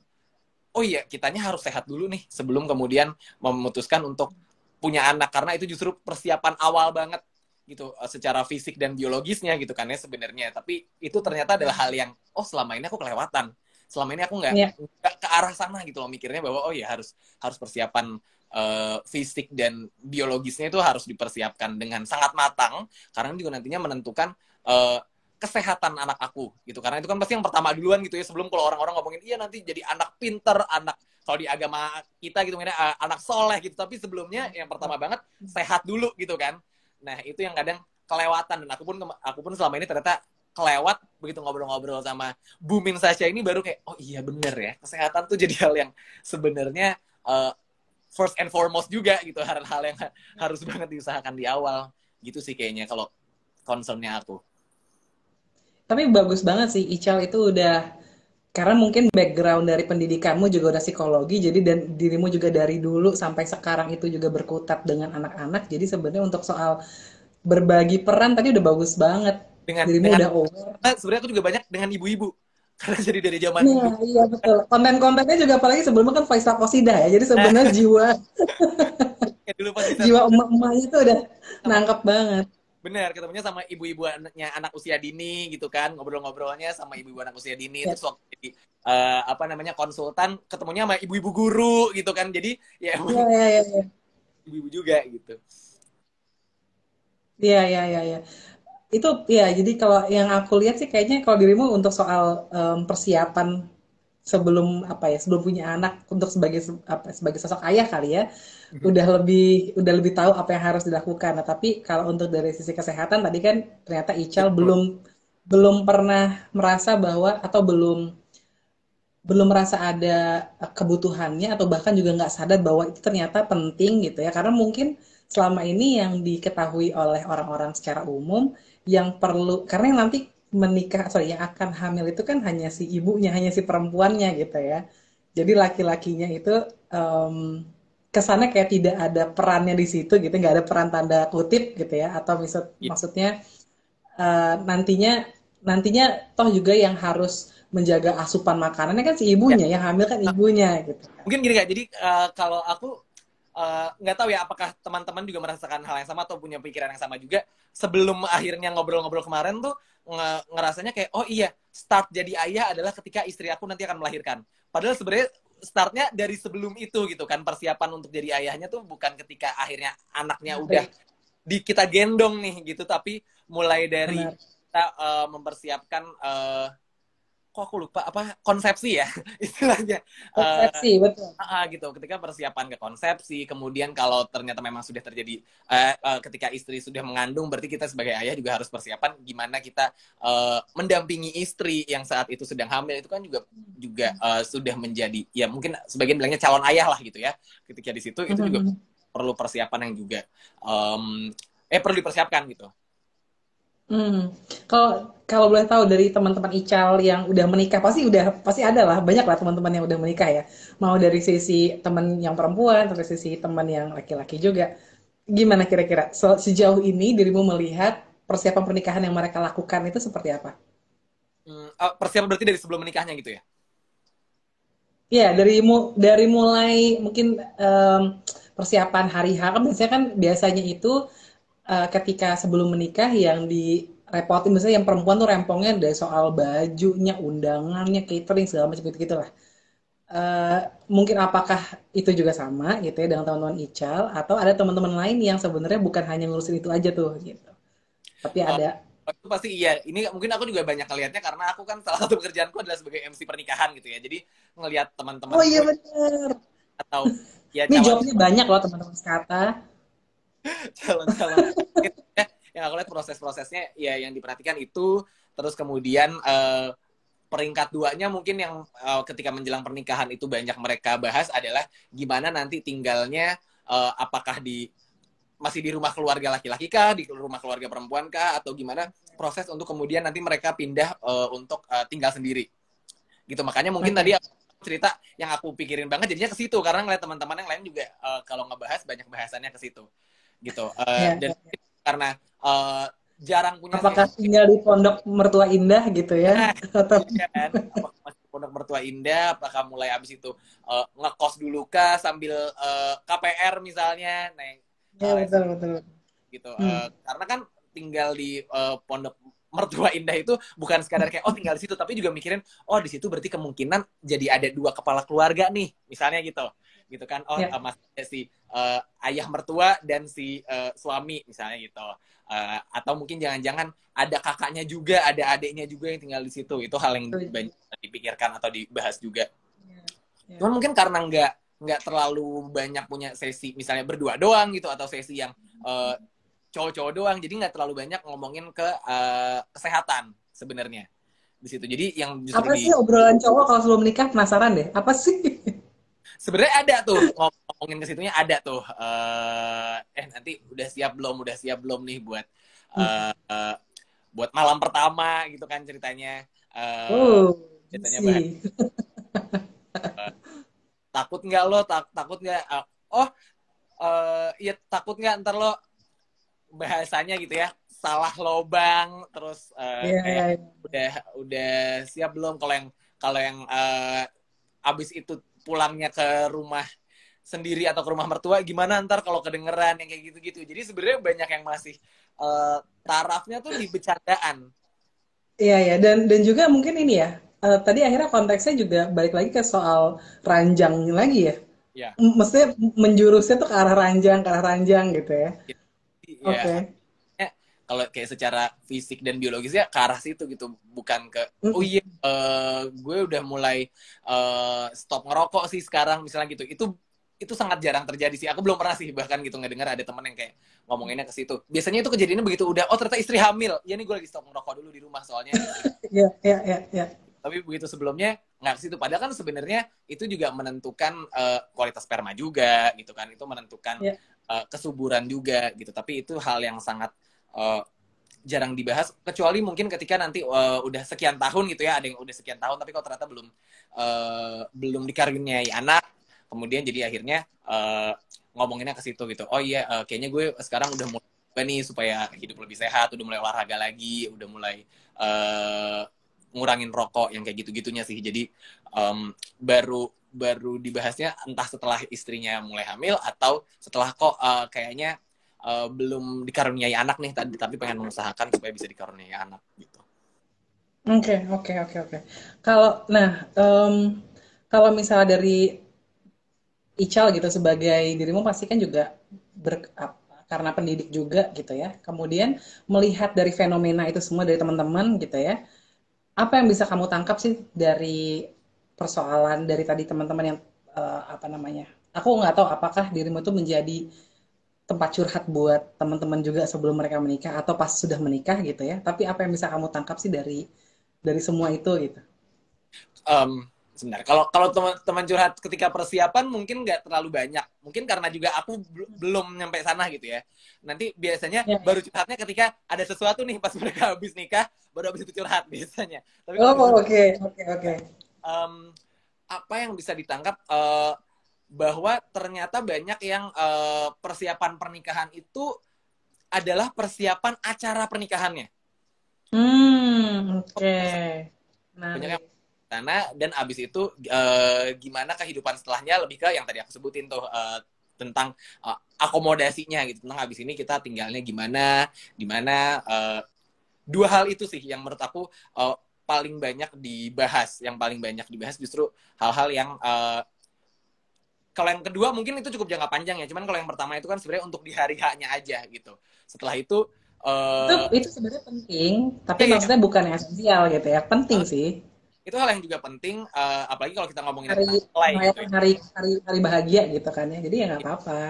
oh iya kitanya harus sehat dulu nih sebelum kemudian memutuskan untuk punya anak karena itu justru persiapan awal banget gitu eh, secara fisik dan biologisnya gitu kan ya sebenarnya tapi itu ternyata adalah hal yang oh selama ini aku kelewatan selama ini aku nggak yeah. ke arah sana gitu loh mikirnya bahwa oh iya harus harus persiapan uh, fisik dan biologisnya itu harus dipersiapkan dengan sangat matang karena juga nantinya menentukan uh, kesehatan anak aku gitu karena itu kan pasti yang pertama duluan gitu ya sebelum kalau orang-orang ngomongin iya nanti jadi anak pinter anak kalau di agama kita gitu mungkin, ah, anak soleh gitu tapi sebelumnya yang pertama banget sehat dulu gitu kan nah itu yang kadang kelewatan dan aku pun aku pun selama ini ternyata kelewat begitu ngobrol-ngobrol sama Bumin saja ini baru kayak oh iya bener ya kesehatan tuh jadi *laughs* hal yang sebenarnya uh, first and foremost juga gitu hal-hal yang harus banget diusahakan di awal gitu sih kayaknya kalau concernnya aku tapi bagus banget sih Ical itu udah karena mungkin background dari pendidikanmu juga udah psikologi jadi dan dirimu juga dari dulu sampai sekarang itu juga berkutat dengan anak-anak jadi sebenarnya untuk soal berbagi peran tadi udah bagus banget dengan dirimu dengan, udah over sebenarnya aku juga banyak dengan ibu-ibu *laughs* karena jadi dari zaman ya, dulu. iya betul konten-kontennya juga apalagi sebelumnya kan Faisal Kosida ya jadi sebenarnya *laughs* jiwa *laughs* jiwa emak-emaknya itu udah nangkep banget Bener, ketemunya sama ibu-ibu anaknya anak usia dini gitu kan, ngobrol-ngobrolnya sama ibu-ibu anak usia dini. Yeah. Terus waktu jadi uh, eh, apa namanya konsultan, ketemunya sama ibu-ibu guru gitu kan. Jadi ya iya, iya, iya, ibu-ibu yeah, yeah, yeah. ibu juga gitu. Iya, iya, iya, iya. Itu ya, jadi kalau yang aku lihat sih kayaknya kalau dirimu untuk soal um, persiapan sebelum apa ya sebelum punya anak untuk sebagai apa sebagai sosok ayah kali ya mm-hmm. udah lebih udah lebih tahu apa yang harus dilakukan nah tapi kalau untuk dari sisi kesehatan tadi kan ternyata Ical Betul. belum belum pernah merasa bahwa atau belum belum merasa ada kebutuhannya atau bahkan juga nggak sadar bahwa itu ternyata penting gitu ya karena mungkin selama ini yang diketahui oleh orang-orang secara umum yang perlu karena yang nanti menikah sorry yang akan hamil itu kan hanya si ibunya hanya si perempuannya gitu ya jadi laki-lakinya itu um, kesannya kayak tidak ada perannya di situ gitu nggak ada peran tanda kutip gitu ya atau misal iya. yeah. maksudnya uh, nantinya nantinya toh juga yang harus menjaga asupan makanannya kan si ibunya yeah. yang hamil kan ibunya gitu mungkin gini kak jadi uh, kalau aku Eh, nggak uh, tahu ya apakah teman-teman juga merasakan hal yang sama atau punya pikiran yang sama juga sebelum akhirnya ngobrol-ngobrol kemarin tuh nge ngerasanya kayak oh iya start jadi ayah adalah ketika istri aku nanti akan melahirkan padahal sebenarnya startnya dari sebelum itu gitu kan persiapan untuk jadi ayahnya tuh bukan ketika akhirnya anaknya udah di kita gendong nih gitu tapi mulai dari Benar. kita uh, mempersiapkan uh, kok aku lupa apa konsepsi ya *laughs* istilahnya konsepsi uh, betul uh, gitu ketika persiapan ke konsepsi kemudian kalau ternyata memang sudah terjadi uh, uh, ketika istri sudah mengandung berarti kita sebagai ayah juga harus persiapan gimana kita uh, mendampingi istri yang saat itu sedang hamil itu kan juga juga uh, sudah menjadi ya mungkin sebagian bilangnya calon ayah lah gitu ya ketika di situ itu mm -hmm. juga perlu persiapan yang juga um, eh perlu dipersiapkan gitu Hmm. Kalau kalau boleh tahu dari teman-teman Ical yang udah menikah pasti udah pasti ada lah banyak lah teman-teman yang udah menikah ya mau dari sisi teman yang perempuan atau dari sisi teman yang laki-laki juga gimana kira-kira so, sejauh ini dirimu melihat persiapan pernikahan yang mereka lakukan itu seperti apa? Hmm, persiapan berarti dari sebelum menikahnya gitu ya? Iya dari mu dari mulai mungkin um, persiapan hari hari kan biasanya kan biasanya itu uh, ketika sebelum menikah yang di direpotin misalnya yang perempuan tuh rempongnya ada soal bajunya, undangannya, catering segala macam gitu gitulah Uh, mungkin apakah itu juga sama gitu ya dengan teman-teman Ical atau ada teman-teman lain yang sebenarnya bukan hanya ngurusin itu aja tuh gitu. Tapi oh, ada itu pasti iya ini mungkin aku juga banyak ngelihatnya karena aku kan salah satu pekerjaanku adalah sebagai MC pernikahan gitu ya jadi ngeliat teman-teman oh iya benar atau ya ini jawabnya banyak loh teman-teman sekata *laughs* calon-calon ya, yang aku lihat proses-prosesnya ya yang diperhatikan itu terus kemudian uh, peringkat duanya mungkin yang uh, ketika menjelang pernikahan itu banyak mereka bahas adalah gimana nanti tinggalnya uh, apakah di masih di rumah keluarga laki-laki kah, di rumah keluarga perempuan kah, atau gimana proses untuk kemudian nanti mereka pindah uh, untuk uh, tinggal sendiri. Gitu makanya mungkin tadi cerita yang aku pikirin banget jadinya ke situ karena ngeliat teman-teman yang lain juga uh, kalau ngebahas banyak bahasannya ke situ gitu uh, eh, yeah. Iya, dan iya. karena uh, jarang punya apakah tinggal di pondok mertua indah gitu ya nah, *laughs* atau ya, pondok mertua indah apakah mulai abis itu uh, ngekos dulu kah sambil uh, KPR misalnya nah ya, betul betul gitu hmm. karena kan tinggal di uh, pondok mertua indah itu bukan sekadar kayak oh tinggal di situ tapi juga mikirin oh di situ berarti kemungkinan jadi ada dua kepala keluarga nih misalnya gitu gitu kan oh yeah. Ya. mas si uh, ayah mertua dan si uh, suami misalnya gitu uh, atau mungkin jangan-jangan ada kakaknya juga ada adiknya juga yang tinggal di situ itu hal yang banyak dipikirkan atau dibahas juga yeah. Yeah. cuman mungkin karena nggak nggak terlalu banyak punya sesi misalnya berdua doang gitu atau sesi yang uh, cowok-cowok doang jadi nggak terlalu banyak ngomongin ke uh, kesehatan sebenarnya di situ jadi yang justru apa di... sih obrolan cowok kalau sebelum menikah penasaran deh apa sih *laughs* sebenarnya ada tuh ngomongin ke situnya ada tuh uh, eh nanti udah siap belum udah siap belum nih buat uh, uh, buat malam pertama gitu kan ceritanya uh, oh, ceritanya bahan, uh, takut nggak lo tak, takut nggak uh, oh uh, ya takut nggak ntar lo bahasanya gitu ya salah lobang terus uh, yeah, iya. udah udah siap belum kalau yang kalau yang uh, abis itu pulangnya ke rumah sendiri atau ke rumah mertua gimana ntar kalau kedengeran yang kayak gitu-gitu jadi sebenarnya banyak yang masih uh, tarafnya tuh di bercandaan iya ya dan dan juga mungkin ini ya uh, tadi akhirnya konteksnya juga balik lagi ke soal ranjang lagi ya Ya. Mestinya menjurusnya tuh ke arah ranjang, ke arah ranjang gitu ya. ya. Oke. Okay kalau kayak secara fisik dan biologisnya ke arah situ gitu bukan ke oh iya uh, gue udah mulai uh, stop ngerokok sih sekarang misalnya gitu itu itu sangat jarang terjadi sih aku belum pernah sih bahkan gitu nggak dengar ada temen yang kayak ngomonginnya ke situ biasanya itu kejadiannya begitu udah oh ternyata istri hamil ya ini gue lagi stop ngerokok dulu di rumah soalnya *laughs* ya ya ya ya tapi begitu sebelumnya nggak ke situ padahal kan sebenarnya itu juga menentukan uh, kualitas sperma juga gitu kan itu menentukan yeah. Iya. uh, kesuburan juga gitu tapi itu hal yang sangat uh, jarang dibahas kecuali mungkin ketika nanti uh, udah sekian tahun gitu ya ada yang udah sekian tahun tapi kok ternyata belum uh, belum dikaruniai anak kemudian jadi akhirnya uh, ngomonginnya ke situ gitu oh iya uh, kayaknya gue sekarang udah mulai apa nih supaya hidup lebih sehat udah mulai olahraga lagi udah mulai uh, ngurangin rokok yang kayak gitu gitunya sih jadi um, baru baru dibahasnya entah setelah istrinya mulai hamil atau setelah kok uh, kayaknya uh, belum dikaruniai anak nih tadi tapi pengen mengusahakan supaya bisa dikaruniai anak gitu oke okay, oke okay, oke okay, oke okay. kalau nah um, kalau misalnya dari Ical gitu sebagai dirimu pasti kan juga ber, karena pendidik juga gitu ya. Kemudian melihat dari fenomena itu semua dari teman-teman gitu ya. Apa yang bisa kamu tangkap sih dari persoalan dari tadi teman-teman yang uh, apa namanya? Aku nggak tahu apakah dirimu itu menjadi tempat curhat buat teman-teman juga sebelum mereka menikah atau pas sudah menikah gitu ya. Tapi apa yang bisa kamu tangkap sih dari dari semua itu gitu? Um, sebenarnya kalau kalau teman-teman curhat ketika persiapan mungkin nggak terlalu banyak. Mungkin karena juga aku belum nyampe sana gitu ya. Nanti biasanya ya. baru curhatnya ketika ada sesuatu nih pas *laughs* mereka habis nikah baru habis itu curhat biasanya. Tapi oh oke oke oke. apa yang bisa ditangkap? Uh, bahwa ternyata banyak yang uh, persiapan pernikahan itu adalah persiapan acara pernikahannya. Hmm, oke. Okay. Nah. dan abis itu uh, gimana kehidupan setelahnya lebih ke yang tadi aku sebutin tuh uh, tentang uh, akomodasinya gitu Nah abis ini kita tinggalnya gimana gimana uh, dua hal itu sih yang menurut aku uh, paling banyak dibahas yang paling banyak dibahas justru hal-hal yang uh, kalau yang kedua mungkin itu cukup jangka panjang ya cuman kalau yang pertama itu kan sebenarnya untuk di hari haknya aja gitu setelah itu uh, itu, itu sebenarnya penting tapi iya, iya. maksudnya bukan bukan esensial gitu ya penting uh, sih itu hal yang juga penting uh, apalagi kalau kita ngomongin hari, tentang gitu. Ya. hari hari hari bahagia gitu kan ya jadi ya nggak iya. apa-apa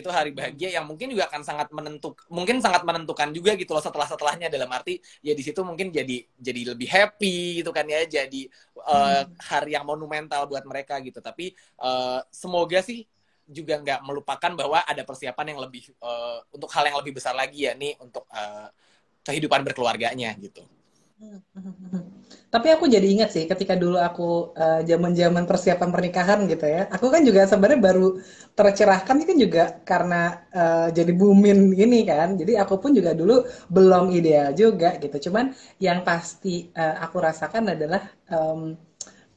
itu hari bahagia yang mungkin juga akan sangat menentuk mungkin sangat menentukan juga gitu loh setelah setelahnya dalam arti ya di situ mungkin jadi jadi lebih happy gitu kan ya jadi uh, hari yang monumental buat mereka gitu tapi uh, semoga sih juga nggak melupakan bahwa ada persiapan yang lebih uh, untuk hal yang lebih besar lagi ya nih untuk uh, kehidupan berkeluarganya gitu. Hmm, hmm, tapi aku jadi ingat sih ketika dulu aku eh, zaman-zaman uh, persiapan pernikahan gitu ya. Aku kan juga sebenarnya baru tercerahkan kan juga karena uh, jadi booming ini kan. Jadi aku pun juga dulu belum ideal juga gitu. Cuman yang pasti uh, aku rasakan adalah um,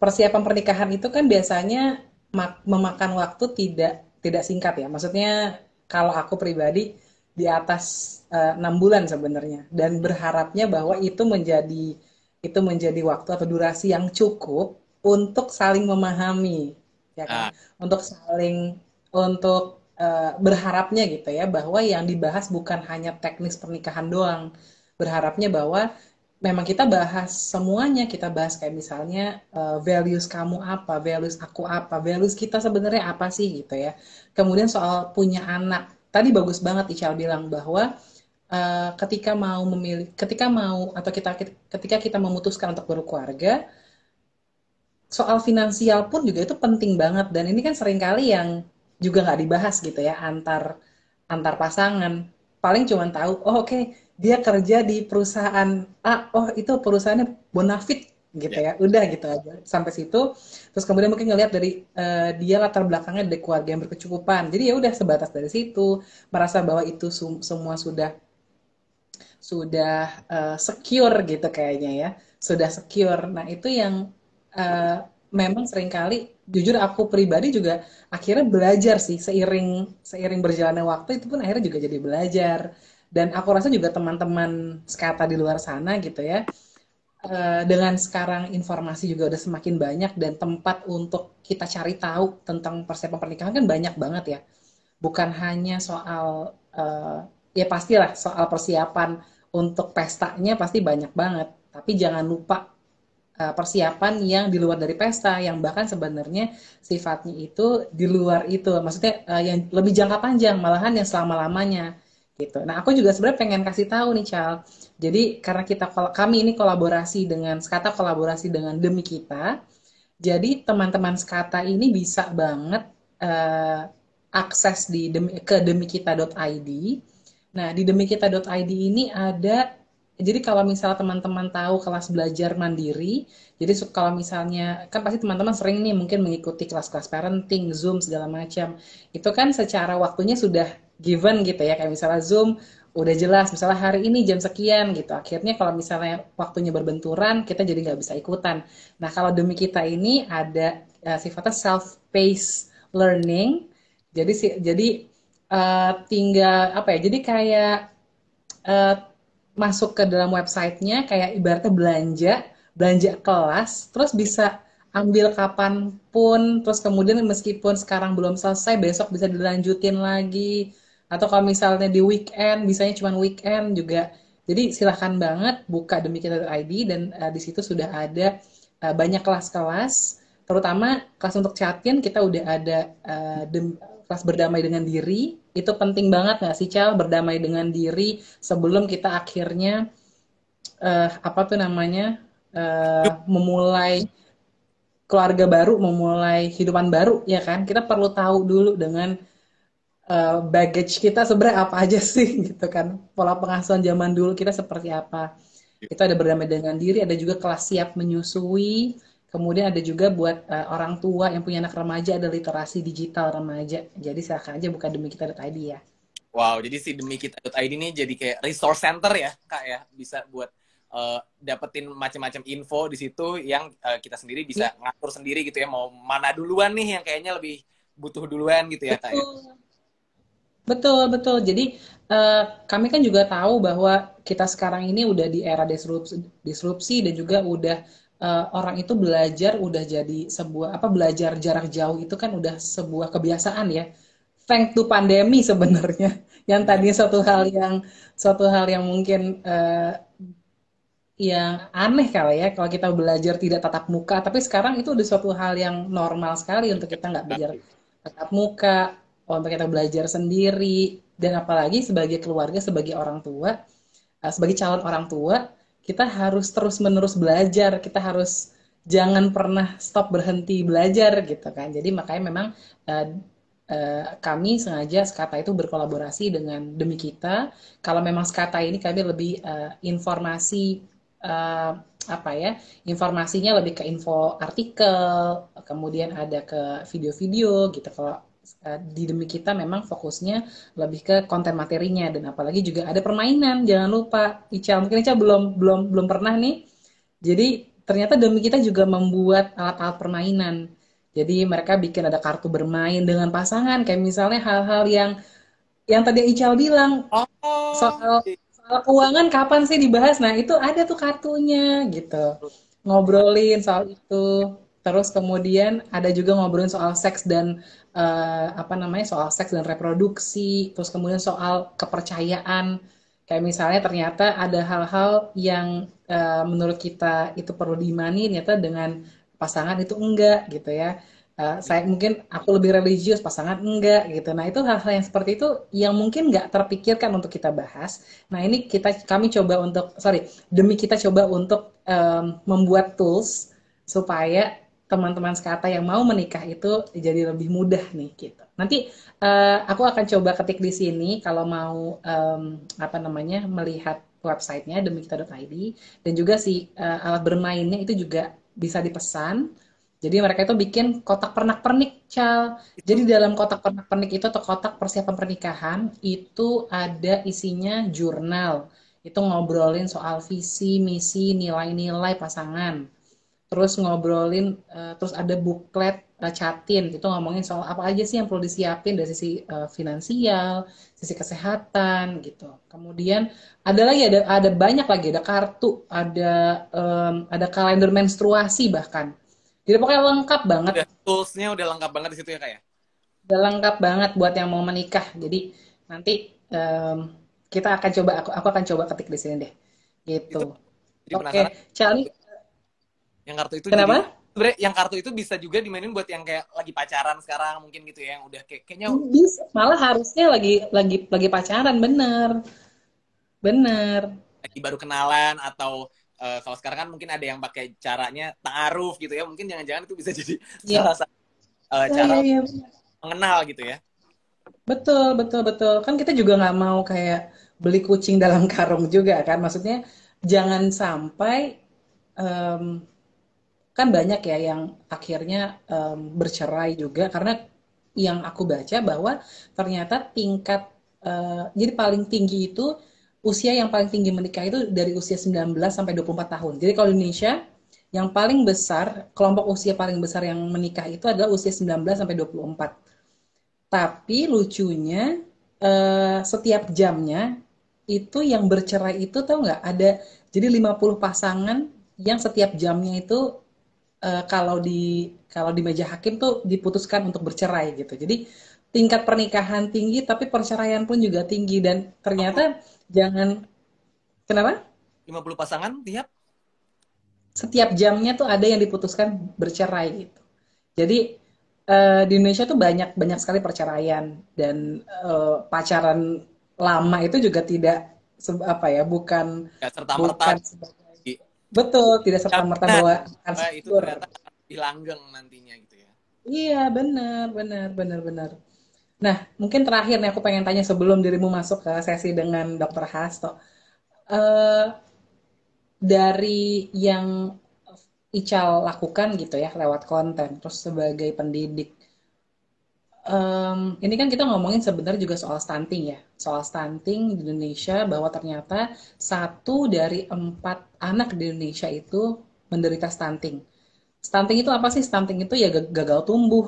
persiapan pernikahan itu kan biasanya memakan waktu tidak tidak singkat ya. Maksudnya kalau aku pribadi di atas enam 6 bulan sebenarnya dan berharapnya bahwa itu menjadi itu menjadi waktu atau durasi yang cukup untuk saling memahami, ya kan? Ah. Untuk saling untuk uh, berharapnya gitu ya bahwa yang dibahas bukan hanya teknis pernikahan doang. Berharapnya bahwa memang kita bahas semuanya, kita bahas kayak misalnya uh, values kamu apa, values aku apa, values kita sebenarnya apa sih gitu ya. Kemudian soal punya anak. Tadi bagus banget Ical bilang bahwa Eh, ketika mau memilih, ketika mau atau kita ketika kita memutuskan untuk berkeluarga, soal finansial pun juga itu penting banget dan ini kan sering kali yang juga nggak dibahas gitu ya antar antar pasangan. Paling cuma tahu, oh oke, okay, dia kerja di perusahaan A, ah, oh itu perusahaannya bonafit gitu ya. ya udah gitu aja sampai situ terus kemudian mungkin ngelihat dari uh, dia latar belakangnya dari keluarga yang berkecukupan jadi ya udah sebatas dari situ merasa bahwa itu semua sudah sudah uh, secure gitu kayaknya ya sudah secure nah itu yang uh, memang seringkali jujur aku pribadi juga akhirnya belajar sih seiring seiring berjalannya waktu itu pun akhirnya juga jadi belajar dan aku rasa juga teman-teman sekata di luar sana gitu ya eh, dengan sekarang informasi juga udah semakin banyak dan tempat untuk kita cari tahu tentang persiapan pernikahan kan banyak banget ya bukan hanya soal ya pastilah soal persiapan untuk pestanya pasti banyak banget. Tapi jangan lupa uh, persiapan yang di luar dari pesta, yang bahkan sebenarnya sifatnya itu di luar itu. Maksudnya uh, yang lebih jangka panjang, malahan yang selama-lamanya gitu. Nah, aku juga sebenarnya pengen kasih tahu nih, Cal. Jadi karena kita kami ini kolaborasi dengan Skata kolaborasi dengan Demi Kita. Jadi teman-teman Skata ini bisa banget uh, akses di demi, ke demikita.id Nah, di demikita.id ini ada jadi kalau misalnya teman-teman tahu kelas belajar mandiri, jadi kalau misalnya kan pasti teman-teman sering nih mungkin mengikuti kelas-kelas parenting, Zoom segala macam. Itu kan secara waktunya sudah given gitu ya, kayak misalnya Zoom udah jelas misalnya hari ini jam sekian gitu akhirnya kalau misalnya waktunya berbenturan kita jadi nggak bisa ikutan nah kalau demi kita ini ada uh, sifatnya self paced learning jadi si, jadi Eh, tinggal apa ya jadi kayak uh, masuk ke dalam websitenya kayak ibaratnya belanja belanja kelas terus bisa ambil kapan pun terus kemudian meskipun sekarang belum selesai besok bisa dilanjutin lagi atau kalau misalnya di weekend bisanya cuma weekend juga jadi silahkan banget buka demikian.id dan uh, di situ sudah ada uh, banyak kelas-kelas terutama kelas untuk chatin kita udah ada uh, dem, kelas berdamai dengan diri itu penting banget nggak sih Cal berdamai dengan diri sebelum kita akhirnya uh, apa tuh namanya uh, memulai keluarga baru memulai hidupan baru ya kan kita perlu tahu dulu dengan uh, baggage kita sebenarnya apa aja sih *laughs* gitu kan pola pengasuhan zaman dulu kita seperti apa iya. itu ada berdamai dengan diri ada juga kelas siap menyusui Kemudian ada juga buat uh, orang tua yang punya anak remaja ada literasi digital remaja. Jadi silakan aja buka demi kita tadi ya. Wow, jadi si demi kita ID ini jadi kayak resource center ya, Kak ya. Bisa buat uh, dapetin macam-macam info di situ yang uh, kita sendiri bisa ya. ngatur sendiri gitu ya. Mau mana duluan nih yang kayaknya lebih butuh duluan gitu ya, Kak ya? Betul, betul. Jadi uh, kami kan juga tahu bahwa kita sekarang ini udah di era disrupsi, disrupsi dan juga udah uh, orang itu belajar udah jadi sebuah apa belajar jarak jauh itu kan udah sebuah kebiasaan ya thank to pandemi sebenarnya *laughs* yang tadinya suatu hal yang suatu hal yang mungkin uh, yang aneh kali ya kalau kita belajar tidak tatap muka tapi sekarang itu udah suatu hal yang normal sekali untuk kita nggak belajar tatap muka untuk kita belajar sendiri dan apalagi sebagai keluarga sebagai orang tua eh, sebagai calon orang tua kita harus terus-menerus belajar, kita harus jangan pernah stop berhenti belajar gitu kan. Jadi makanya memang uh, uh, kami sengaja Skata itu berkolaborasi dengan Demi Kita. Kalau memang Skata ini kami lebih uh, informasi uh, apa ya? Informasinya lebih ke info artikel, kemudian ada ke video-video gitu kalau Eh, di demi kita memang fokusnya lebih ke konten materinya dan apalagi juga ada permainan jangan lupa Ical mungkin Ical belum belum belum pernah nih jadi ternyata demi kita juga membuat alat-alat permainan jadi mereka bikin ada kartu bermain dengan pasangan kayak misalnya hal-hal yang yang tadi Ical bilang oh. soal soal keuangan kapan sih dibahas nah itu ada tuh kartunya gitu ngobrolin soal itu terus kemudian ada juga ngobrolin soal seks dan uh, apa namanya soal seks dan reproduksi, terus kemudian soal kepercayaan. Kayak misalnya ternyata ada hal-hal yang uh, menurut kita itu perlu diimani, ternyata dengan pasangan itu enggak gitu ya. Uh, saya mungkin aku lebih religius, pasangan enggak gitu. Nah itu hal-hal yang seperti itu yang mungkin nggak terpikirkan untuk kita bahas. Nah ini kita kami coba untuk sorry demi kita coba untuk um, membuat tools supaya teman-teman sekata yang mau menikah itu jadi lebih mudah nih gitu. Nanti uh, aku akan coba ketik di sini kalau mau um, apa namanya melihat websitenya demikita.id dan juga si uh, alat bermainnya itu juga bisa dipesan. Jadi mereka itu bikin kotak pernak-pernik, Cal. Jadi dalam kotak pernak-pernik itu atau kotak persiapan pernikahan itu ada isinya jurnal. Itu ngobrolin soal visi, misi, nilai-nilai pasangan terus ngobrolin uh, terus ada buklet uh, chatin itu ngomongin soal apa aja sih yang perlu disiapin dari sisi uh, finansial, sisi kesehatan gitu. Kemudian ada lagi ada ada banyak lagi ada kartu, ada um, ada kalender menstruasi bahkan. Jadi pokoknya lengkap banget. Udah, toolsnya udah lengkap banget di situ ya kak ya. Udah lengkap banget buat yang mau menikah. Jadi nanti um, kita akan coba aku aku akan coba ketik di sini deh. Gitu. Oke, okay. Charlie yang kartu itu Kenapa? Jadi, yang kartu itu bisa juga dimainin buat yang kayak lagi pacaran sekarang mungkin gitu ya yang udah kayak kayaknya bisa malah harusnya lagi lagi lagi pacaran bener bener lagi baru kenalan atau uh, kalau sekarang kan mungkin ada yang pakai caranya taaruf gitu ya mungkin jangan-jangan itu bisa *laughs* jadi yeah. salah satu uh, cara yeah, iya. mengenal gitu ya betul betul betul kan kita juga nggak mau kayak beli kucing dalam *laughs* karung juga kan maksudnya jangan sampai um, kan banyak ya yang akhirnya um, bercerai juga karena yang aku baca bahwa ternyata tingkat uh, jadi paling tinggi itu usia yang paling tinggi menikah itu dari usia 19 sampai 24 tahun. Jadi kalau Indonesia yang paling besar kelompok usia paling besar yang menikah itu adalah usia 19 sampai 24. Tapi lucunya uh, setiap jamnya itu yang bercerai itu tahu nggak ada jadi 50 pasangan yang setiap jamnya itu Eh, kalau di kalau di meja hakim tuh diputuskan untuk bercerai gitu. Jadi tingkat pernikahan tinggi tapi perceraian pun juga tinggi dan ternyata 50. jangan kenapa? 50 pasangan tiap setiap jamnya tuh ada yang diputuskan bercerai gitu. Jadi uh, di Indonesia tuh banyak banyak sekali perceraian dan uh, pacaran lama itu juga tidak apa ya bukan ya, serta bukan Betul, tidak serta merta bahwa akan itu ternyata dilanggeng nantinya gitu ya. Iya, benar, benar, benar, benar. Nah, mungkin terakhir nih aku pengen tanya sebelum dirimu masuk ke sesi dengan Dokter Hasto. Uh, dari yang Ical lakukan gitu ya lewat konten, terus sebagai pendidik um, ini kan kita ngomongin sebenarnya juga soal stunting ya, soal stunting di Indonesia bahwa ternyata satu dari empat anak di Indonesia itu menderita stunting. Stunting itu apa sih? Stunting itu ya gagal tumbuh,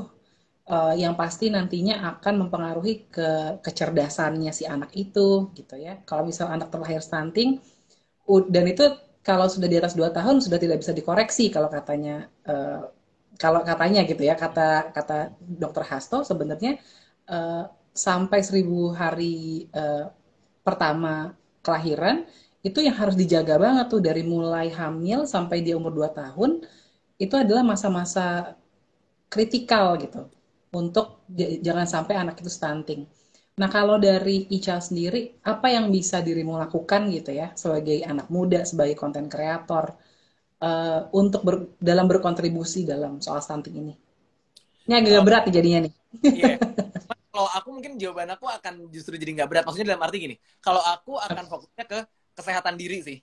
uh, yang pasti nantinya akan mempengaruhi ke kecerdasannya si anak itu, gitu ya. Kalau misal anak terlahir stunting, dan itu kalau sudah di atas 2 tahun sudah tidak bisa dikoreksi kalau katanya uh, kalau katanya gitu ya kata kata dokter Hasto sebenarnya uh, sampai seribu hari uh, pertama kelahiran itu yang harus dijaga banget tuh dari mulai hamil sampai dia umur 2 tahun itu adalah masa-masa kritikal gitu untuk jangan sampai anak itu stunting. Nah kalau dari Ica sendiri apa yang bisa dirimu lakukan gitu ya sebagai anak muda sebagai konten kreator uh, untuk ber, dalam berkontribusi dalam soal stunting ini? Ini agak um, berat jadinya nih. Iya. *laughs* kalau aku mungkin jawaban aku akan justru jadi nggak berat. Maksudnya dalam arti gini, kalau aku akan fokusnya ke kesehatan diri sih.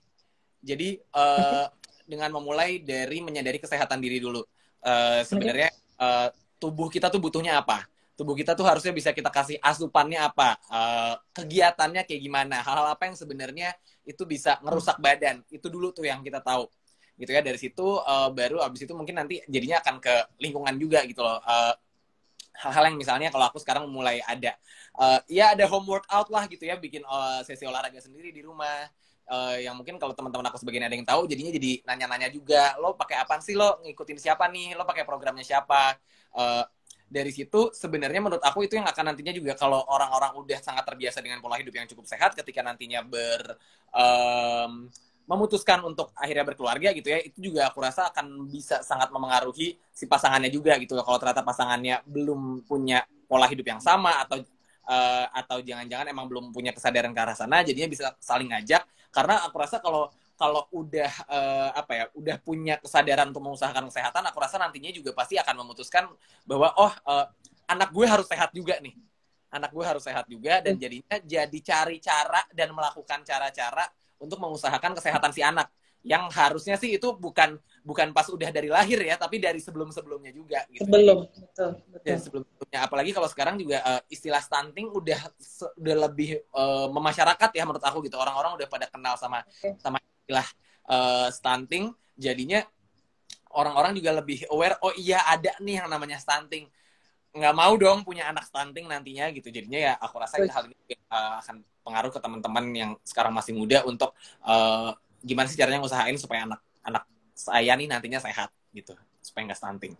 Jadi uh, dengan memulai dari menyadari kesehatan diri dulu. Uh, sebenarnya uh, tubuh kita tuh butuhnya apa? Tubuh kita tuh harusnya bisa kita kasih asupannya apa? Uh, kegiatannya kayak gimana? Hal-hal apa yang sebenarnya itu bisa ngerusak badan? Itu dulu tuh yang kita tahu gitu ya dari situ uh, baru abis itu mungkin nanti jadinya akan ke lingkungan juga gitu loh hal eh, hal-hal yang misalnya kalau aku sekarang mulai ada uh, ya ada home workout lah gitu ya bikin uh, sesi olahraga sendiri di rumah uh, yang mungkin kalau teman-teman aku sebagian ada yang tahu jadinya jadi nanya-nanya juga lo pakai apa sih lo ngikutin siapa nih lo pakai programnya siapa uh, dari situ sebenarnya menurut aku itu yang akan nantinya juga kalau orang-orang udah sangat terbiasa dengan pola hidup yang cukup sehat ketika nantinya ber um, memutuskan untuk akhirnya berkeluarga gitu ya itu juga aku rasa akan bisa sangat memengaruhi si pasangannya juga gitu kalau ternyata pasangannya belum punya pola hidup yang sama atau uh, atau jangan-jangan emang belum punya kesadaran ke arah sana jadinya bisa saling ngajak karena aku rasa kalau kalau udah uh, apa ya udah punya kesadaran untuk mengusahakan kesehatan aku rasa nantinya juga pasti akan memutuskan bahwa oh uh, anak gue harus sehat juga nih anak gue harus sehat juga dan hmm. jadinya jadi cari cara dan melakukan cara-cara untuk mengusahakan kesehatan si anak yang harusnya sih itu bukan bukan pas udah dari lahir ya tapi dari sebelum sebelumnya juga gitu. sebelum betul, betul. sebelum sebelumnya apalagi kalau sekarang juga uh, istilah stunting udah udah lebih uh, memasyarakat ya menurut aku gitu orang-orang udah pada kenal sama okay. sama istilah uh, stunting jadinya orang-orang juga lebih aware oh iya ada nih yang namanya stunting nggak mau dong punya anak stunting nantinya gitu jadinya ya aku rasa hal ini uh, akan pengaruh ke teman-teman yang sekarang masih muda untuk uh, gimana sih caranya usahain supaya anak-anak saya nih nantinya sehat gitu supaya nggak stunting.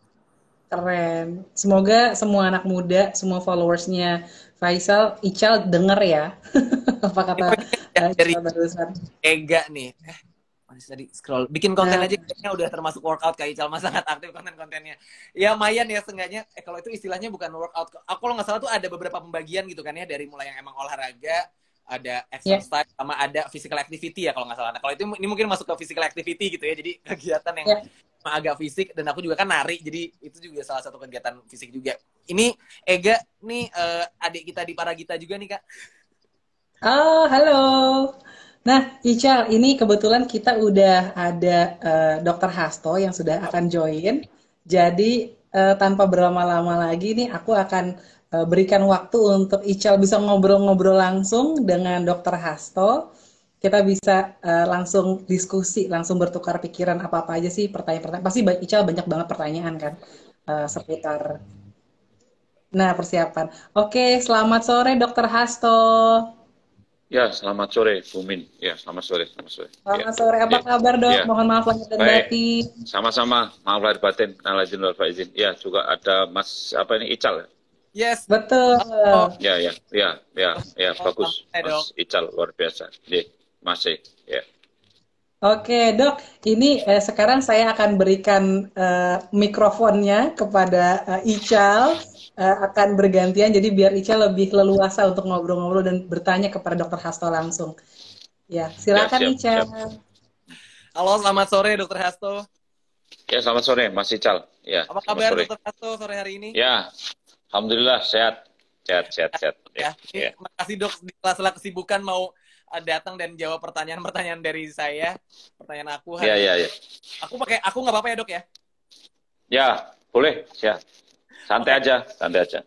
Keren. Semoga semua anak muda, semua followersnya Faisal, Ical denger ya. *laughs* Apa kata eh, dari barusan? Ega nih. Eh, tadi scroll. Bikin konten nah. aja kayaknya udah termasuk workout kayak Ical. masa sangat *laughs* aktif konten-kontennya. Ya mayan ya seenggaknya. Eh, kalau itu istilahnya bukan workout. Aku kalau nggak salah tuh ada beberapa pembagian gitu kan ya. Dari mulai yang emang olahraga, ada exercise yeah. sama ada physical activity ya kalau nggak salah. Nah, kalau itu ini mungkin masuk ke physical activity gitu ya. Jadi *laughs* kegiatan yang yeah. agak fisik dan aku juga kan nari. Jadi itu juga salah satu kegiatan fisik juga. Ini Ega nih uh, adik kita di Paragita juga nih, Kak. Oh, halo. Nah, Ical, ini kebetulan kita udah ada uh, Dokter Hasto yang sudah akan join. Jadi uh, tanpa berlama-lama lagi nih aku akan Eh, berikan waktu untuk Ical bisa ngobrol-ngobrol langsung dengan Dokter Hasto. Kita bisa uh, langsung diskusi, langsung bertukar pikiran apa-apa aja sih pertanyaan-pertanyaan. Pasti Ical banyak banget pertanyaan kan uh, seputar. Nah persiapan. Oke, selamat sore Dokter Hasto. Ya, selamat sore Bumin. Ya, selamat sore, selamat sore. Selamat ya. sore. Apa ya. kabar dok? Ya. Mohon maaf lahir dan batin. Sama-sama, maaf lahir batin. Nah, izin, izin. Ya, juga ada Mas apa ini Ical ya? Yes. Betul. Oh. Ya, ya, ya, ya, ya, oh, bagus. Mas Ical luar biasa. Di, masih, ya. Oke, Dok. Ini eh, sekarang saya akan berikan eh, mikrofonnya kepada eh, Ical. Eh, akan bergantian, jadi biar Ical lebih leluasa untuk ngobrol-ngobrol dan bertanya kepada Dokter Hasto langsung. Ya, silakan ya, Ical. Halo, selamat sore Dokter Hasto. Ya, selamat sore Mas Ical. Ya. Apa kabar sore. Dokter Hasto sore hari ini? Ya, Alhamdulillah sehat. Sehat, sehat, sehat. Ya, ya. ya. Terima kasih dok di sela-sela kesibukan mau eh, datang dan jawab pertanyaan-pertanyaan dari saya, pertanyaan aku. Iya, iya, iya. Aku pakai aku nggak apa-apa ya, Dok ya? Ya, boleh, ya. Santai okay. aja, santai aja.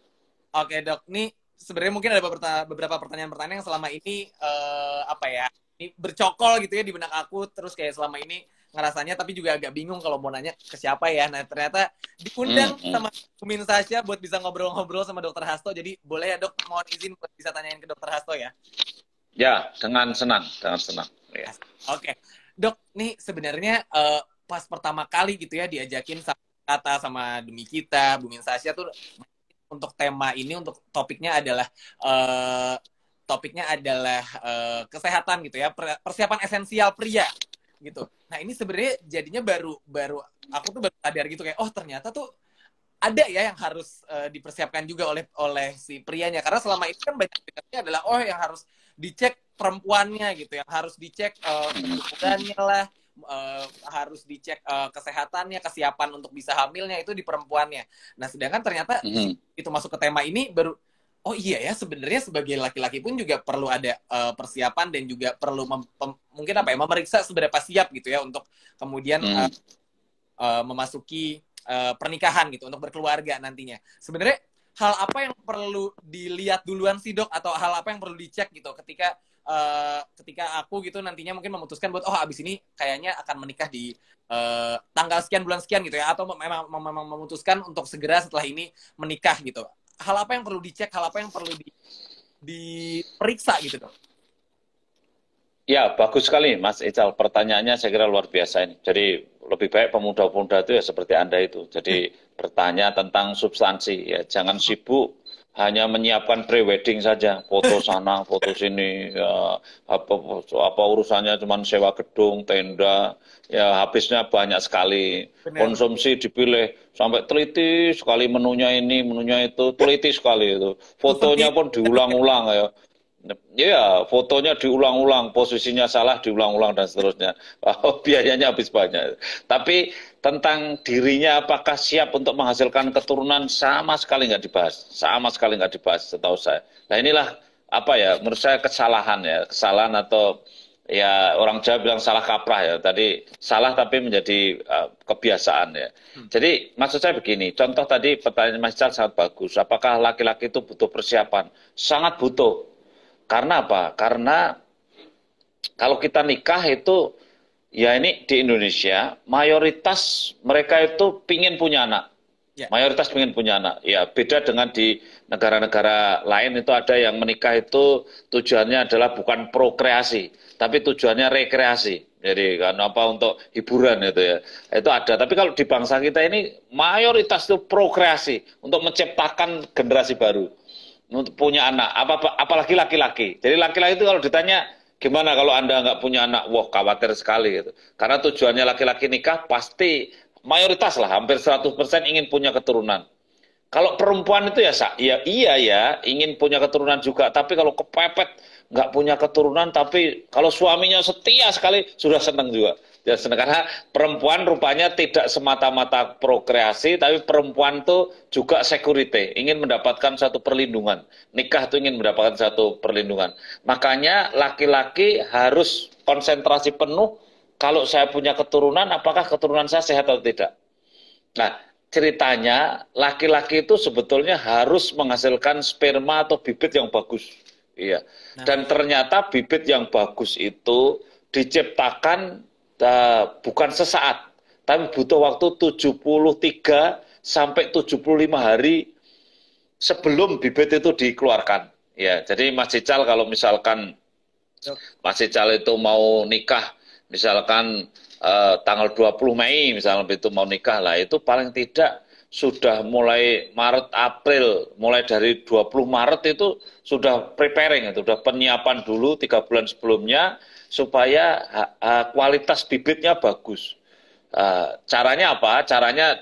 Oke, okay, Dok. Nih sebenarnya mungkin ada beberapa pertanyaan-pertanyaan yang selama ini uh, apa ya? ini bercokol gitu ya di benak aku terus kayak selama ini ngerasanya tapi juga agak bingung kalau mau nanya ke siapa ya. Nah ternyata diundang mm, -hmm. sama Kumin Sasha buat bisa ngobrol-ngobrol sama Dokter Hasto. Jadi boleh ya dok, mohon izin buat bisa tanyain ke Dokter Hasto ya. Ya dengan senang, dengan senang. Ya. Oke, okay. dok, nih sebenarnya uh, pas pertama kali gitu ya diajakin sama kata sama demi kita, Bumin Sasha tuh untuk tema ini untuk topiknya adalah uh, topiknya adalah uh, kesehatan gitu ya persiapan esensial pria gitu nah ini sebenarnya jadinya baru baru aku tuh baru sadar gitu kayak oh ternyata tuh ada ya yang harus uh, dipersiapkan juga oleh oleh si prianya karena selama itu kan banyak dengarnya adalah oh yang harus dicek perempuannya gitu yang harus dicek eh, kebutuhannya uh, lah uh, harus dicek uh, kesehatannya kesiapan untuk bisa hamilnya itu di perempuannya nah sedangkan ternyata mm -hmm. itu masuk ke tema ini baru oh iya ya sebenarnya sebagai laki-laki pun juga perlu ada uh, persiapan dan juga perlu mungkin apa ya memeriksa seberapa siap gitu ya untuk kemudian hmm. uh, uh, memasuki uh, pernikahan gitu untuk berkeluarga nantinya. Sebenarnya hal apa yang perlu dilihat duluan sih dok atau hal apa yang perlu dicek gitu ketika Uh, ketika aku gitu nantinya mungkin memutuskan buat oh abis ini kayaknya akan menikah di uh, tanggal sekian bulan sekian gitu ya atau memang memutuskan untuk segera setelah ini menikah gitu hal apa yang perlu dicek, hal apa yang perlu di, diperiksa gitu dong. Ya, bagus sekali Mas Ical. Pertanyaannya saya kira luar biasa ini. Jadi lebih baik pemuda-pemuda itu ya seperti Anda itu. Jadi bertanya tentang substansi ya, jangan sibuk hanya menyiapkan pre-wedding saja, foto sana, foto sini, ya, apa, apa urusannya cuma sewa gedung, tenda, ya habisnya banyak sekali. Bener. Konsumsi dipilih sampai teliti sekali menunya ini, menunya itu, teliti sekali itu. Fotonya pun diulang-ulang ya. Ya, fotonya diulang-ulang, posisinya salah diulang-ulang dan seterusnya. *laughs* Oh, biayanya habis banyak. Tapi tentang dirinya apakah siap untuk menghasilkan keturunan sama sekali nggak dibahas, sama sekali nggak dibahas setahu saya. Nah inilah apa ya, menurut saya kesalahan ya, kesalahan atau ya orang Jawa bilang salah kaprah ya. Tadi salah tapi menjadi uh, kebiasaan ya. Hmm. Jadi maksud saya begini, contoh tadi pertanyaan Mas Charles sangat bagus. Apakah laki-laki itu butuh persiapan? Sangat butuh karena apa? Karena kalau kita nikah itu ya ini di Indonesia mayoritas mereka itu pingin punya anak. Ya. Mayoritas pengen punya anak. Ya, beda dengan di negara-negara lain itu ada yang menikah itu tujuannya adalah bukan prokreasi, tapi tujuannya rekreasi. Jadi kan apa untuk hiburan itu ya. Itu ada. Tapi kalau di bangsa kita ini mayoritas itu prokreasi untuk menciptakan generasi baru untuk punya anak, apa apalagi laki-laki. Jadi laki-laki itu kalau ditanya gimana kalau anda nggak punya anak, wah khawatir sekali gitu. Karena tujuannya laki-laki nikah pasti mayoritas lah, hampir 100% ingin punya keturunan. Kalau perempuan itu ya, sak, ya iya ya, ingin punya keturunan juga. Tapi kalau kepepet nggak punya keturunan, tapi kalau suaminya setia sekali sudah seneng juga ya karena perempuan rupanya tidak semata-mata prokreasi, tapi perempuan tuh juga security, ingin mendapatkan satu perlindungan. Nikah tuh ingin mendapatkan satu perlindungan. Makanya laki-laki harus konsentrasi penuh kalau saya punya keturunan, apakah keturunan saya sehat atau tidak. Nah, ceritanya laki-laki itu sebetulnya harus menghasilkan sperma atau bibit yang bagus. Iya. Nah. Dan ternyata bibit yang bagus itu diciptakan uh, bukan sesaat, tapi butuh waktu 73 sampai 75 hari sebelum bibit itu dikeluarkan. Ya, jadi Mas Cical kalau misalkan Mas Cical itu mau nikah, misalkan eh, tanggal 20 Mei misalnya itu mau nikah lah, itu paling tidak sudah mulai Maret April, mulai dari 20 Maret itu sudah preparing itu sudah penyiapan dulu tiga bulan sebelumnya supaya eh, eh, kualitas bibitnya bagus. Eh, caranya apa? Caranya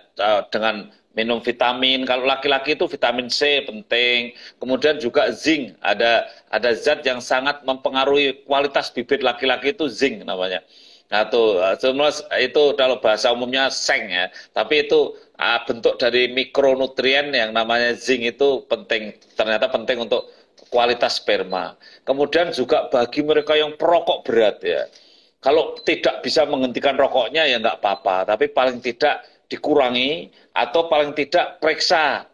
dengan minum vitamin. Kalau laki-laki itu vitamin C penting. Kemudian juga zinc. Ada ada zat yang sangat mempengaruhi kualitas bibit laki-laki itu zinc namanya. Nah, itu, itu kalau bahasa umumnya seng ya. Tapi itu uh, bentuk dari mikronutrien yang namanya zinc itu penting ternyata penting untuk kualitas sperma. Kemudian juga bagi mereka yang perokok berat ya. Kalau tidak bisa menghentikan rokoknya ya nggak apa-apa, tapi paling tidak dikurangi atau paling tidak periksa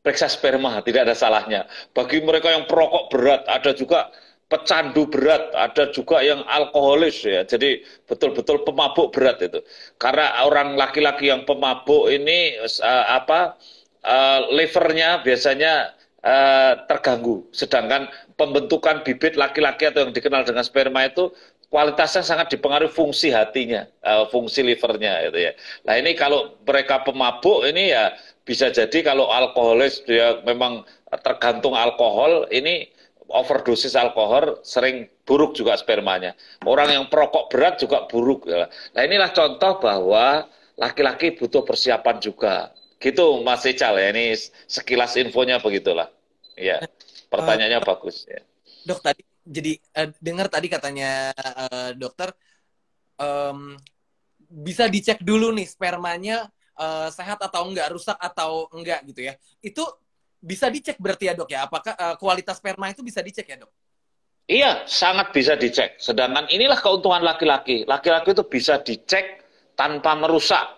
periksa sperma tidak ada salahnya. Bagi mereka yang perokok berat ada juga pecandu berat, ada juga yang alkoholis ya. Jadi betul-betul pemabuk berat itu. Karena orang laki-laki yang pemabuk ini uh, apa uh, livernya biasanya uh, terganggu. Sedangkan pembentukan bibit laki-laki atau yang dikenal dengan sperma itu kualitasnya sangat dipengaruhi fungsi hatinya, uh, fungsi livernya itu ya. Nah ini kalau mereka pemabuk ini ya bisa jadi kalau alkoholis dia memang tergantung alkohol ini overdosis alkohol sering buruk juga spermanya. Orang yang perokok berat juga buruk. Ya. Nah inilah contoh bahwa laki-laki butuh persiapan juga. Gitu Mas Ical ya, ini sekilas infonya begitulah. Iya, eh, pertanyaannya uh, bagus. Ya. Dok tadi jadi uh, dengar tadi katanya uh, dokter um, bisa dicek dulu nih spermanya uh, sehat atau enggak, rusak atau enggak gitu ya. Itu bisa dicek berarti ya dok ya apakah uh, kualitas sperma itu bisa dicek ya dok? Iya, sangat bisa dicek. Sedangkan inilah keuntungan laki-laki. Laki-laki itu bisa dicek tanpa merusak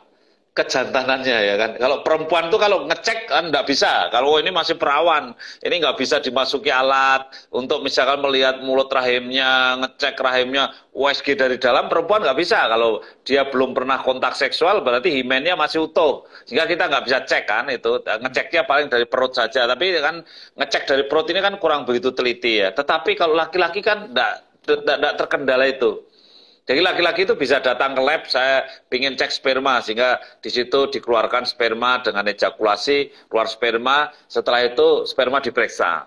kejantanannya ya kan. Kalau perempuan tuh kalau ngecek kan nggak bisa. Kalau oh, ini masih perawan, ini nggak bisa dimasuki alat untuk misalkan melihat mulut rahimnya, ngecek rahimnya USG dari dalam perempuan nggak bisa. Kalau dia belum pernah kontak seksual berarti himennya masih utuh. Sehingga kita nggak bisa cek kan itu. Ngeceknya paling dari perut saja. Tapi kan ngecek dari perut ini kan kurang begitu teliti ya. Tetapi kalau laki-laki kan nggak terkendala itu. Jadi laki-laki itu bisa datang ke lab, saya ingin cek sperma, sehingga di situ dikeluarkan sperma dengan ejakulasi, keluar sperma, setelah itu sperma diperiksa.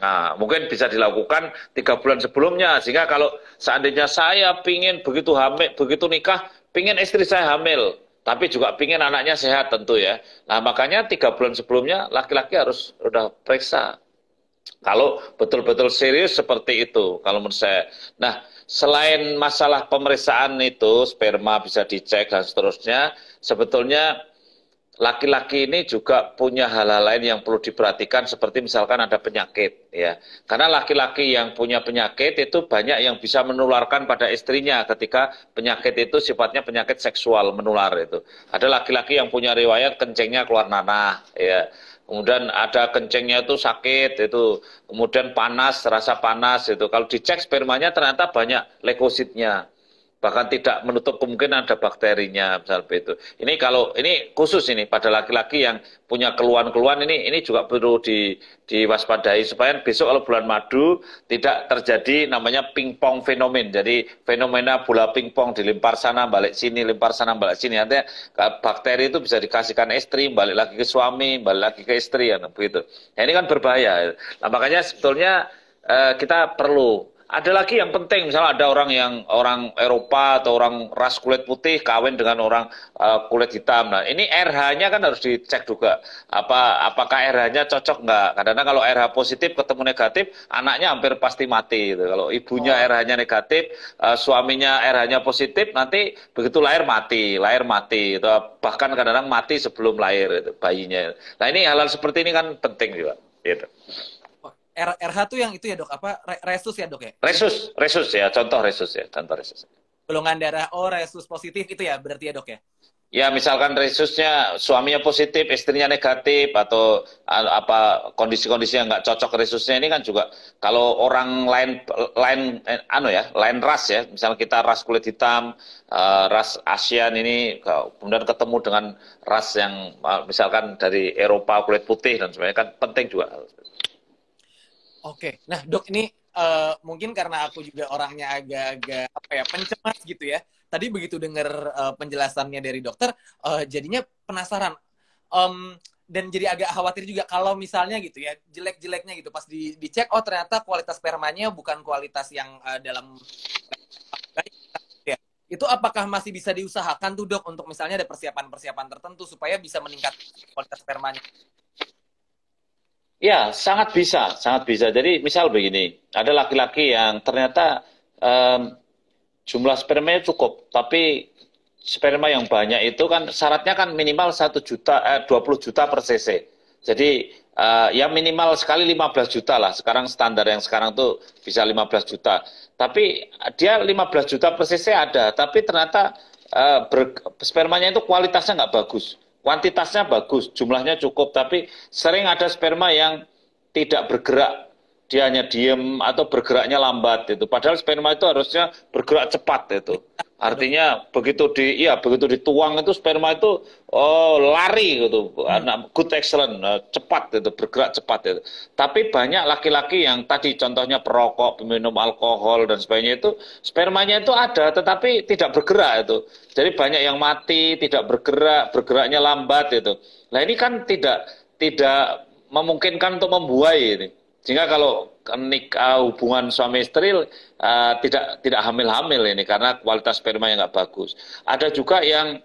Nah, mungkin bisa dilakukan tiga bulan sebelumnya, sehingga kalau seandainya saya ingin begitu hamil, begitu nikah, pingin istri saya hamil, tapi juga pingin anaknya sehat tentu ya. Nah, makanya tiga bulan sebelumnya laki-laki harus sudah periksa kalau betul-betul serius seperti itu, kalau menurut saya. Nah, selain masalah pemeriksaan itu, sperma bisa dicek dan seterusnya, sebetulnya laki-laki ini juga punya hal-hal lain yang perlu diperhatikan seperti misalkan ada penyakit ya karena laki-laki yang punya penyakit itu banyak yang bisa menularkan pada istrinya ketika penyakit itu sifatnya penyakit seksual menular itu ada laki-laki yang punya riwayat kencengnya keluar nanah ya kemudian ada kencingnya itu sakit itu kemudian panas rasa panas itu kalau dicek spermanya ternyata banyak lekositnya bahkan tidak menutup kemungkinan ada bakterinya misal itu. Ini kalau ini khusus ini pada laki-laki yang punya keluhan-keluhan ini ini juga perlu di, diwaspadai supaya besok kalau bulan madu tidak terjadi namanya pingpong fenomen. Jadi fenomena bola pingpong dilempar sana balik sini, lempar sana balik sini. Artinya eh, bakteri itu bisa dikasihkan istri, balik lagi ke suami, balik lagi ke istri ya begitu. Nah, ini kan berbahaya. Nah, makanya sebetulnya eh, kita perlu ada lagi yang penting misalnya ada orang yang orang Eropa atau orang ras kulit putih kawin dengan orang uh, kulit hitam nah ini RH-nya kan harus dicek juga apa apakah RH-nya cocok nggak Karena kalau RH positif ketemu negatif anaknya hampir pasti mati gitu. kalau ibunya oh. RH-nya negatif uh, suaminya RH-nya positif nanti begitu lahir mati lahir mati itu bahkan kadang-kadang mati sebelum lahir gitu, bayinya nah ini hal-hal seperti ini kan penting juga gitu. R, RH tuh yang itu ya dok apa resus ya dok ya resus resus ya contoh resus ya contoh resus golongan darah O oh, resus positif itu ya berarti ya dok ya Ya misalkan resusnya suaminya positif, istrinya negatif atau apa kondisi-kondisi yang nggak cocok resusnya ini kan juga kalau orang lain lain anu ya lain ras ya, misalnya kita ras kulit hitam, uh, ras ASEAN ini kemudian ketemu dengan ras yang e, misalkan dari Eropa kulit putih dan sebagainya kan penting juga. Oke, nah dok ini uh, mungkin karena aku juga orangnya agak agak apa ya pencemas gitu ya. Tadi begitu dengar uh, eh, penjelasannya dari dokter, uh, jadinya penasaran um, dan jadi agak khawatir juga kalau misalnya gitu ya jelek-jeleknya gitu pas di dicek oh ternyata kualitas spermanya bukan kualitas yang uh, dalam ya. itu apakah masih bisa diusahakan tuh dok untuk misalnya ada persiapan-persiapan tertentu supaya bisa meningkat kualitas spermanya Ya, sangat bisa, sangat bisa. Jadi misal begini, ada laki-laki yang ternyata um, jumlah spermanya cukup, tapi sperma yang banyak itu kan syaratnya kan minimal satu juta, eh, 20 juta per cc. Jadi uh, ya minimal sekali 15 juta lah. Sekarang standar yang sekarang tuh bisa 15 juta. Tapi dia 15 juta per cc ada, tapi ternyata uh, ber, spermanya itu kualitasnya nggak bagus kuantitasnya bagus, jumlahnya cukup, tapi sering ada sperma yang tidak bergerak dia hanya diem atau bergeraknya lambat itu. Padahal sperma itu harusnya bergerak cepat itu. Artinya begitu di ya begitu dituang itu sperma itu oh, lari gitu. Anak hmm. good excellent nah, cepat itu bergerak cepat itu. Tapi banyak laki-laki yang tadi contohnya perokok, minum alkohol dan sebagainya itu spermanya itu ada tetapi tidak bergerak itu. Jadi banyak yang mati, tidak bergerak, bergeraknya lambat itu. Nah ini kan tidak tidak memungkinkan untuk membuai ini. Sehingga kalau nik ah, hubungan suami istri uh, tidak tidak hamil-hamil ini karena kualitas sperma yang nggak bagus. Ada juga yang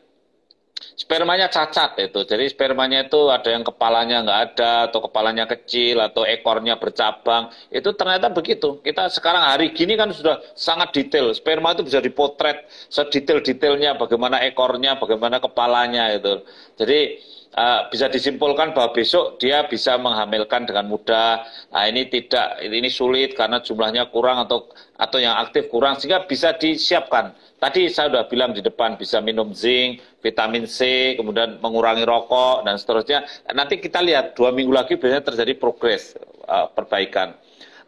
spermanya cacat itu. Jadi spermanya itu ada yang kepalanya nggak ada atau kepalanya kecil atau ekornya bercabang. Itu ternyata begitu. Kita sekarang hari gini kan sudah sangat detail. Sperma itu bisa dipotret sedetail-detailnya bagaimana ekornya, bagaimana kepalanya itu. Jadi uh, bisa disimpulkan bahwa besok dia bisa menghamilkan dengan mudah. Nah, ini tidak ini sulit karena jumlahnya kurang atau atau yang aktif kurang sehingga bisa disiapkan. Tadi saya sudah bilang di depan bisa minum zinc, vitamin C, kemudian mengurangi rokok dan seterusnya. Nanti kita lihat dua minggu lagi biasanya terjadi progres uh, perbaikan.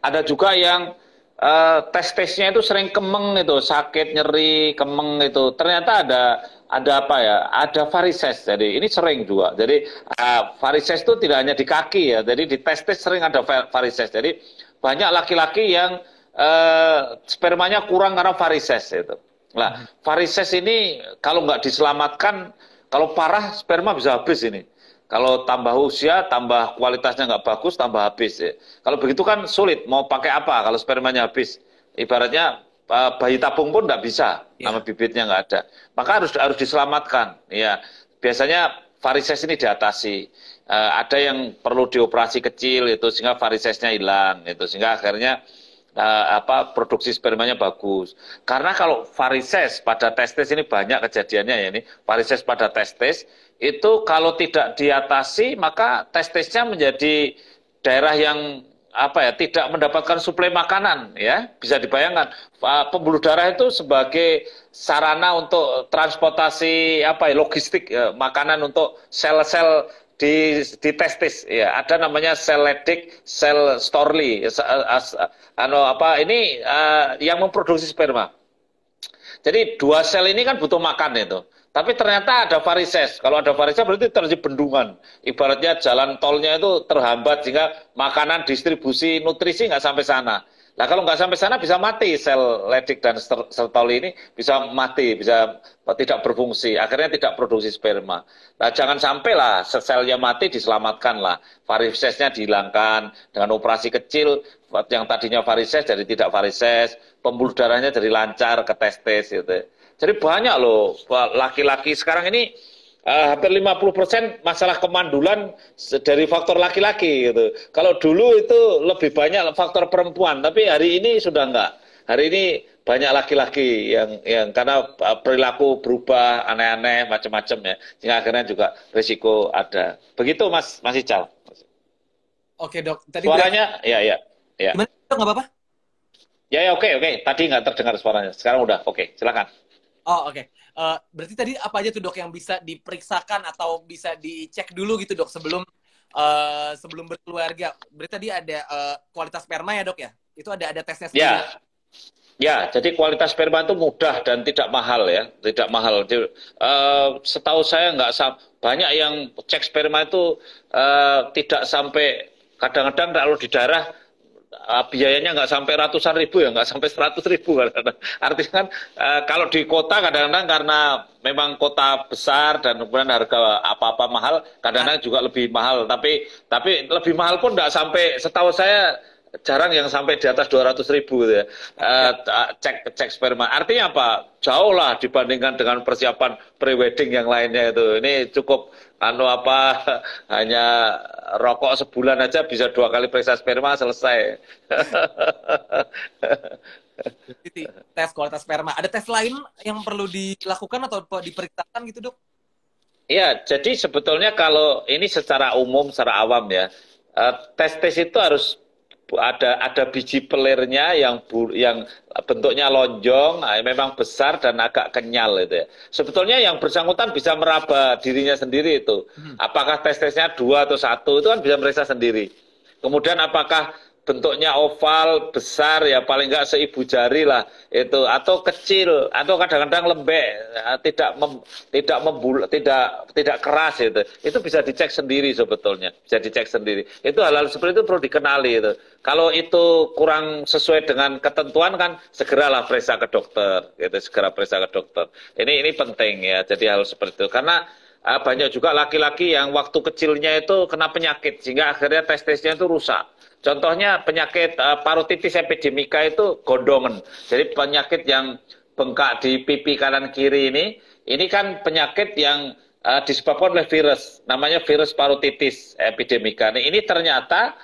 Ada juga yang Eh, tes-tesnya itu sering kemeng itu, sakit, nyeri, kemeng itu. Ternyata ada ada apa ya? Ada varises. Jadi ini sering juga. Jadi uh, varises itu tidak hanya di kaki ya. Jadi di tes-tes sering ada varises. Jadi banyak laki-laki yang uh, spermanya kurang karena varises itu. lah varises ini kalau nggak diselamatkan, kalau parah sperma bisa habis ini. Kalau tambah usia, tambah kualitasnya nggak bagus, tambah habis. Ya. Kalau begitu kan sulit. Mau pakai apa kalau spermanya habis? Ibaratnya e, bayi tabung pun nggak bisa, ya. nama bibitnya nggak ada. Maka harus harus diselamatkan. Ya, biasanya varises ini diatasi. E, ada yang perlu dioperasi kecil itu sehingga varisesnya hilang itu sehingga akhirnya uh, apa produksi spermanya bagus. Karena kalau varises pada testis ini banyak kejadiannya ya ini, varises pada testis itu kalau tidak diatasi maka testisnya menjadi daerah yang apa ya tidak mendapatkan suplai makanan ya bisa dibayangkan pembuluh darah itu sebagai sarana untuk transportasi apa ya logistik ya, makanan untuk sel-sel di di testis ya ada namanya sel sel storli anu apa ini uh, yang memproduksi sperma jadi dua sel ini kan butuh makan itu tapi ternyata ada varises kalau ada varises berarti terjadi bendungan ibaratnya jalan tolnya itu terhambat sehingga makanan distribusi nutrisi nggak sampai sana Nah kalau nggak sampai sana bisa mati sel ledik dan sertoli ini bisa mati, bisa tidak berfungsi, akhirnya tidak produksi sperma. Nah jangan sampai lah selnya mati diselamatkan lah varisesnya dihilangkan dengan operasi kecil yang tadinya varises jadi tidak varises, pembuluh darahnya jadi lancar ke testis gitu. Jadi banyak loh laki-laki sekarang ini Uh, hampir 50% masalah kemandulan dari faktor laki-laki gitu. Kalau dulu itu lebih banyak faktor perempuan, tapi hari ini sudah enggak. Hari ini banyak laki-laki yang yang karena eh, perilaku berubah aneh-aneh macam-macam ya. Sehingga akhirnya juga risiko ada. Begitu Mas Mas Ical. Oke, Dok. Tadi suaranya ya ya ya. Gimana? Enggak apa-apa? Ya ya oke oke. Tadi nggak terdengar suaranya. Sekarang udah. Oke, silakan. Oh, oke. Okay. Uh, berarti tadi apa aja tuh dok yang bisa diperiksakan atau bisa dicek dulu gitu dok sebelum uh, sebelum berkeluarga. Berarti tadi ada uh, kualitas sperma ya dok ya? Itu ada ada tesnya ya. sendiri. Yeah. Ya, jadi kualitas sperma itu mudah dan tidak mahal ya, tidak mahal. Jadi, uh, setahu saya nggak banyak yang cek sperma itu uh, tidak sampai kadang-kadang kalau di darah Ah, biayanya nggak sampai ratusan ribu ya, nggak sampai seratus ribu. *laughs* Artinya kan uh, kalau di kota kadang-kadang karena memang kota besar dan kemudian harga apa-apa mahal, kadang-kadang juga lebih mahal. Tapi tapi lebih mahal pun nggak sampai setahu saya jarang yang sampai di atas dua ratus ribu gitu ya. Uh, cek cek sperma. Artinya apa? Jauh lah dibandingkan dengan persiapan prewedding yang lainnya itu. Ini cukup anu apa *laughs* hanya rokok sebulan aja bisa dua kali periksa sperma selesai. tes kualitas sperma. Ada tes lain yang perlu dilakukan atau diperiksakan gitu dok? Iya, jadi sebetulnya kalau ini secara umum, secara awam ya, eh, tes-tes itu harus ada ada biji pelirnya yang bu, yang bentuknya lonjong, nah, memang besar dan agak kenyal itu ya. Sebetulnya yang bersangkutan bisa meraba dirinya sendiri itu. Hmm. Apakah tes-tesnya dua atau satu itu kan bisa meriksa sendiri. Kemudian apakah bentuknya oval besar ya paling nggak seibu jari lah itu atau kecil atau kadang-kadang lembek nah, tidak mem, tidak membul tidak tidak keras itu itu bisa dicek sendiri sebetulnya bisa dicek sendiri itu hal-hal seperti itu perlu dikenali itu kalau itu kurang sesuai dengan ketentuan kan segeralah periksa ke dokter, gitu segera periksa ke dokter. Ini ini penting ya. Jadi hal seperti itu karena uh, banyak juga laki-laki yang waktu kecilnya itu kena penyakit sehingga akhirnya testisnya itu rusak. Contohnya penyakit uh, parotitis epidemika itu godongan. Jadi penyakit yang bengkak di pipi kanan kiri ini, ini kan penyakit yang uh, disebabkan oleh virus, namanya virus parotitis epidemika. Nah, ini ternyata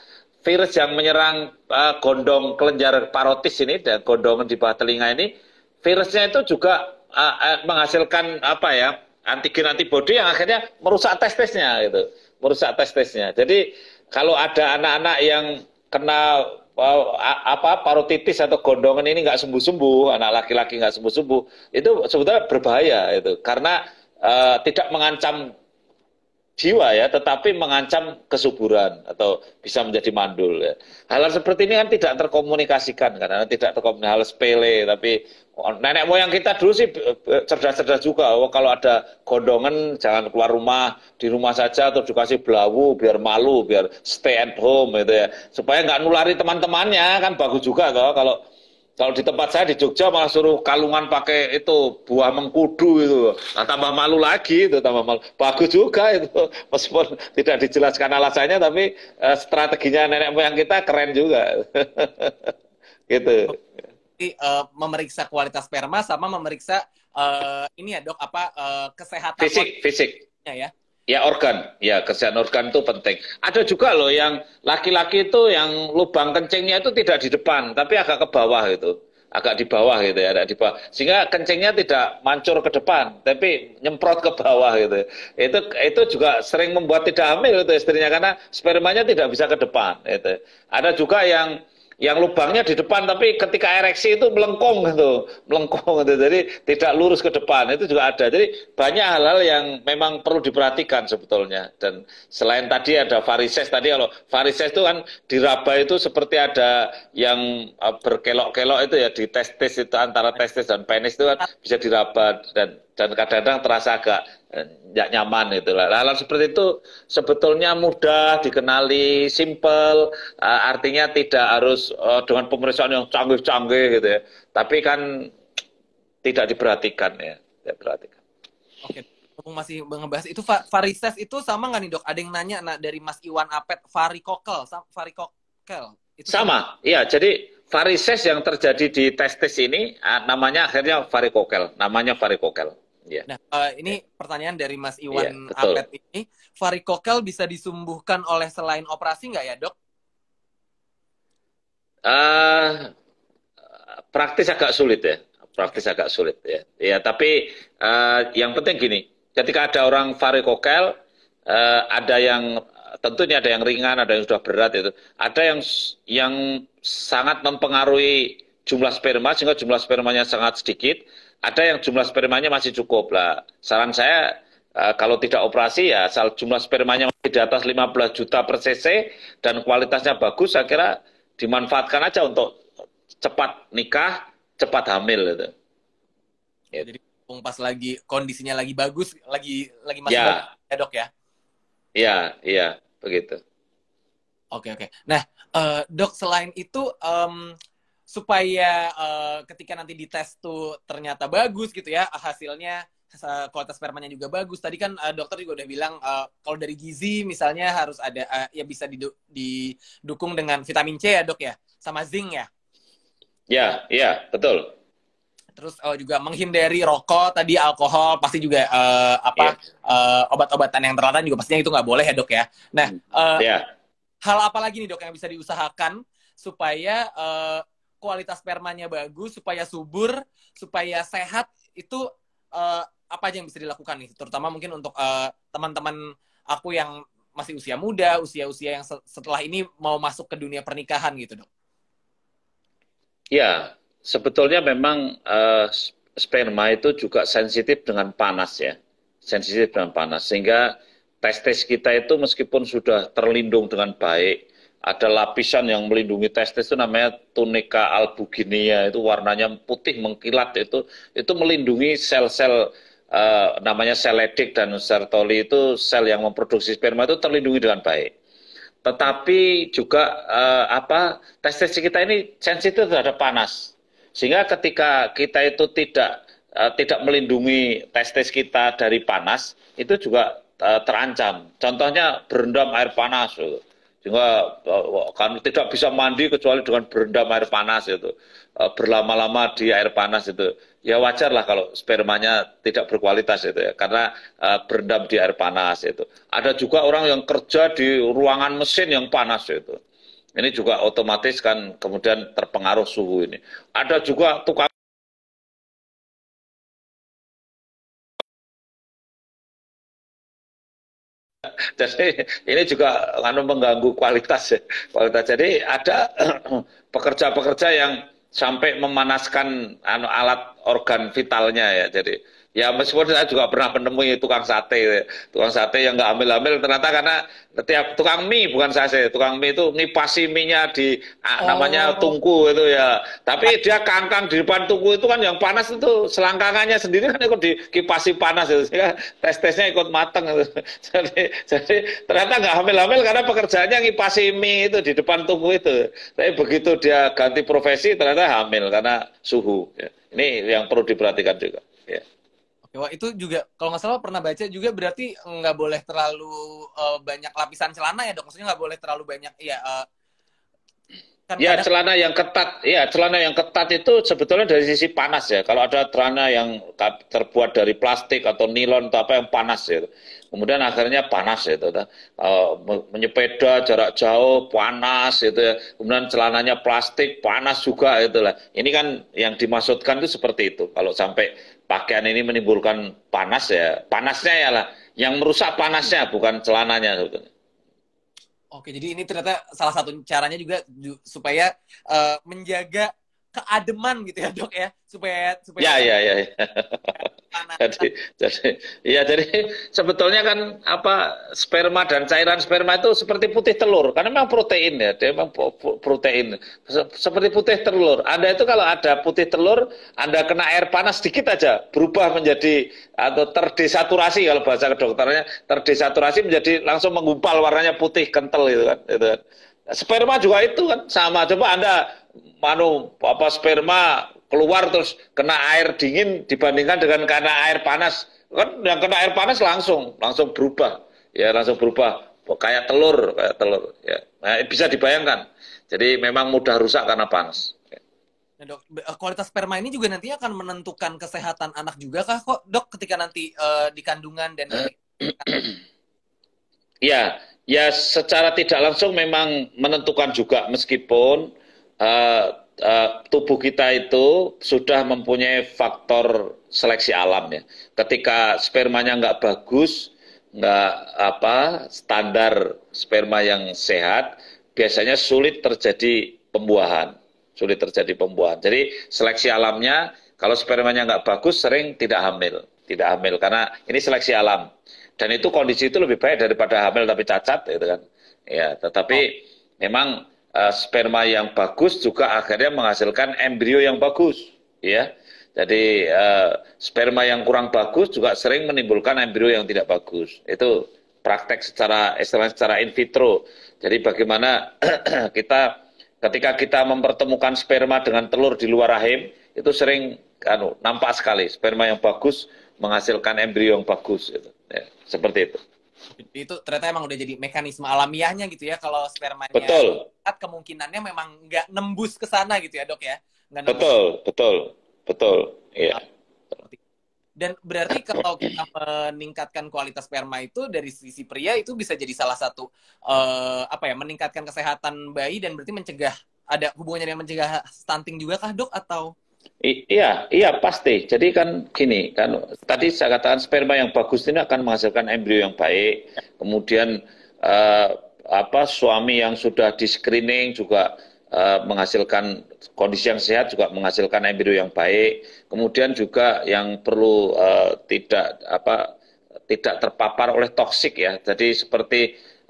virus yang menyerang uh, gondong kelenjar parotis ini dan gondong di bawah telinga ini virusnya itu juga uh, uh, menghasilkan apa ya antigen antibodi yang akhirnya merusak tes tesnya gitu merusak tes tesnya jadi kalau ada anak-anak yang kena uh, apa parotitis atau gondongan ini nggak sembuh sembuh anak laki-laki nggak sembuh sembuh itu sebetulnya berbahaya itu karena uh, tidak mengancam jiwa ya, tetapi mengancam kesuburan atau bisa menjadi mandul ya. Hal, -hal seperti ini kan tidak terkomunikasikan karena tidak terkomunikasi hal sepele tapi nenek moyang kita dulu sih eh, eh, cerdas-cerdas juga. Oh, kalau ada gondongan jangan keluar rumah, di rumah saja atau dikasih belawu biar malu, biar stay at home itu ya. Supaya nggak nulari teman-temannya kan bagus juga kalau kalau di tempat saya di Jogja malah suruh kalungan pakai itu buah mengkudu itu. Nah, tambah malu lagi itu tambah malu. Bagus juga itu. *laughs* Meskipun tidak dijelaskan alasannya tapi uh, strateginya nenek moyang kita keren juga. *laughs* gitu. Jadi, uh, eh, memeriksa kualitas sperma sama memeriksa uh, ini ya dok apa uh, kesehatan fisik fisik ya Ya organ, ya kesehatan organ itu penting. Ada juga loh yang laki-laki itu yang lubang kencingnya itu tidak di depan, tapi agak ke bawah gitu, agak di bawah gitu ya, agak di bawah. Sehingga kencingnya tidak mancur ke depan, tapi nyemprot ke bawah gitu. Itu itu juga sering membuat tidak hamil itu istrinya karena spermanya tidak bisa ke depan. Itu. Ada juga yang yang lubangnya di depan tapi ketika ereksi itu melengkung gitu, melengkung gitu. Jadi tidak lurus ke depan. Itu juga ada. Jadi banyak hal-hal yang memang perlu diperhatikan sebetulnya. Dan selain tadi ada varises tadi kalau varises itu kan diraba itu seperti ada yang eh, berkelok-kelok itu ya di testis itu antara testis dan penis itu kan bisa diraba dan dan kadang-kadang terasa agak tidak eh, nyaman gitu lah. Hal seperti itu sebetulnya mudah dikenali, simple, eh, artinya tidak harus eh, dengan pemeriksaan yang canggih-canggih gitu ya. Tapi kan tidak diperhatikan ya, tidak diperhatikan. Oke, okay. masih ngebahas itu varises itu sama nggak nih dok? Ada yang nanya nah, dari Mas Iwan Apet varikokel, varikokel. Itu sama, iya. Jadi varises yang terjadi di testis ini ah, namanya akhirnya varikokel, namanya varikokel. Yeah. Nah, uh, ini yeah. pertanyaan dari Mas Iwan yeah, iya, Apet ini, varikokel bisa disembuhkan oleh selain operasi nggak ya, dok? Uh, praktis agak sulit ya, praktis agak sulit ya. Ya, tapi uh, yang penting gini, ketika ada orang varikokel, uh, eh, ada yang tentunya ada yang ringan, ada yang sudah berat itu, ada yang yang sangat mempengaruhi jumlah sperma sehingga jumlah spermanya sangat sedikit ada yang jumlah spermanya masih cukup lah. Saran saya eh, kalau tidak operasi ya asal jumlah spermanya masih di atas 15 juta per cc dan kualitasnya bagus saya kira dimanfaatkan aja untuk cepat nikah, cepat hamil gitu. Ya, jadi pas lagi kondisinya lagi bagus, lagi lagi masih ya. Bagus, ya dok ya. Iya, iya, begitu. Oke, oke. Nah, uh, dok selain itu um, supaya uh, ketika nanti dites tuh ternyata bagus gitu ya hasilnya kualitas spermanya juga bagus. Tadi kan uh, dokter juga udah bilang uh, kalau dari gizi misalnya harus ada uh, ya bisa didu didukung dengan vitamin C ya dok ya sama zinc ya. Ya, ya, ya betul. Terus uh, juga menghindari rokok, tadi alkohol, pasti juga uh, apa yeah. Iya. uh, obat-obatan yang terlarang juga pastinya itu nggak boleh ya dok ya. Nah, uh, hmm. yeah. hal apa lagi nih dok yang bisa diusahakan supaya uh, kualitas spermanya bagus supaya subur supaya sehat itu uh, apa aja yang bisa dilakukan nih terutama mungkin untuk teman eh, teman-teman aku yang masih usia muda usia-usia yang setelah ini mau masuk ke dunia pernikahan gitu dok ya sebetulnya memang uh, sperma itu juga sensitif dengan panas ya sensitif dengan panas sehingga tes tes kita itu meskipun sudah terlindung dengan baik ada lapisan yang melindungi testis itu namanya tunika albuginea itu warnanya putih mengkilat itu itu melindungi sel-sel eh, namanya seledik dan sertoli itu sel yang memproduksi sperma itu terlindungi dengan baik. Tetapi juga uh, apa testis kita ini sensitif terhadap panas sehingga ketika kita itu tidak eh, tidak melindungi testis kita dari panas itu juga terancam. Contohnya berendam air panas. Gitu sehingga eh, eh, kan tidak bisa mandi kecuali dengan berendam air panas itu eh, berlama-lama di air panas itu ya wajar lah kalau spermanya tidak berkualitas itu ya karena berendam di air panas itu ada juga orang yang kerja di ruangan mesin yang panas itu ini juga otomatis kan kemudian terpengaruh suhu ini ada juga tukang *laughs* jadi ini juga anu mengganggu kualitas ya. kualitas jadi ada *clears throat* pekerja-pekerja yang sampai memanaskan anu, alat organ vitalnya ya jadi Ya meskipun saya juga pernah menemui tukang sate, tukang sate yang nggak ambil-ambil ternyata karena setiap tukang mie bukan sate, tukang mie itu ngipasi mie di ah, oh. namanya tungku itu ya. Tapi dia kangkang di depan tungku itu kan yang panas itu selangkangannya sendiri kan ikut dikipasi panas itu ya. Tes-tesnya ikut mateng itu. *laughs* jadi, jadi ternyata nggak hamil-hamil karena pekerjaannya ngipasi mie itu di depan tungku itu. Tapi begitu dia ganti profesi ternyata hamil karena suhu. Ya, ini yang perlu diperhatikan juga. Ya, wah, itu juga kalau nggak salah pernah baca juga berarti nggak boleh terlalu uh, banyak lapisan celana ya dok. Maksudnya nggak boleh terlalu banyak ya. Uh, kan ya kadang... celana yang ketat, ya celana yang ketat itu sebetulnya dari sisi panas ya. Kalau ada celana yang terbuat dari plastik atau nilon atau apa yang panas ya, kemudian akhirnya panas ya, itu uh, menyepeda jarak jauh panas itu ya. kemudian celananya plastik panas juga itulah ini kan yang dimaksudkan itu seperti itu kalau sampai pakaian ini menimbulkan panas ya panasnya ya lah yang merusak panasnya bukan celananya sebetulnya oke jadi ini ternyata salah satu caranya juga supaya uh, menjaga keademan gitu ya dok ya supaya supaya ya ya ya, ya. jadi jadi ya jadi sebetulnya kan apa sperma dan cairan sperma itu seperti putih telur karena memang protein ya dia memang protein seperti putih telur anda itu kalau ada putih telur anda kena air panas sedikit aja berubah menjadi atau terdesaturasi kalau bahasa kedokterannya terdesaturasi menjadi langsung menggumpal warnanya putih kental gitu kan, gitu kan. sperma juga itu kan sama coba anda manu apa sperma keluar terus kena air dingin dibandingkan dengan kena air panas kan yang kena air panas langsung langsung berubah ya langsung berubah kayak telur kayak telur ya nah, bisa dibayangkan jadi memang mudah rusak karena panas Nah, dok, eh, kualitas sperma ini juga nanti akan menentukan kesehatan anak juga kah kok dok ketika nanti uh, di kandungan dan *clears throat* ya ya secara tidak langsung memang menentukan juga meskipun uh, uh, tubuh kita itu sudah mempunyai faktor seleksi alam ya. Ketika spermanya nggak bagus, nggak apa standar sperma yang sehat, biasanya sulit terjadi pembuahan, sulit terjadi pembuahan. Jadi seleksi alamnya kalau spermanya nggak bagus sering tidak hamil, tidak hamil karena ini seleksi alam. Dan itu kondisi itu lebih baik daripada hamil tapi cacat gitu kan. Ya, tetapi oh. memang Eh, sperma yang bagus juga akhirnya menghasilkan embrio yang bagus, ya. Jadi eh, sperma yang kurang bagus juga sering menimbulkan embrio yang tidak bagus. Itu praktek secara istilahnya secara in vitro. Jadi bagaimana *clears throat* kita ketika kita mempertemukan sperma dengan telur di luar rahim itu sering anu nampak sekali sperma yang bagus menghasilkan embrio yang bagus gitu. ya, seperti itu. Jadi itu ternyata emang udah jadi mekanisme alamiahnya gitu ya kalau spermanya betul. Saat kemungkinannya memang nggak nembus ke sana gitu ya dok ya. Nggak nembus. Betul, betul, betul, iya. Dan berarti kalau kita meningkatkan kualitas sperma itu dari sisi pria itu bisa jadi salah satu uh, apa ya meningkatkan kesehatan bayi dan berarti mencegah ada hubungannya dengan mencegah stunting juga kah dok atau I, iya, iya pasti. Jadi kan gini, kan tadi saya katakan sperma yang bagus ini akan menghasilkan embrio yang baik. Kemudian eh, apa suami yang sudah di screening juga eh, menghasilkan kondisi yang sehat juga menghasilkan embrio yang baik. Kemudian juga yang perlu eh, tidak apa tidak terpapar oleh toksik ya. Jadi seperti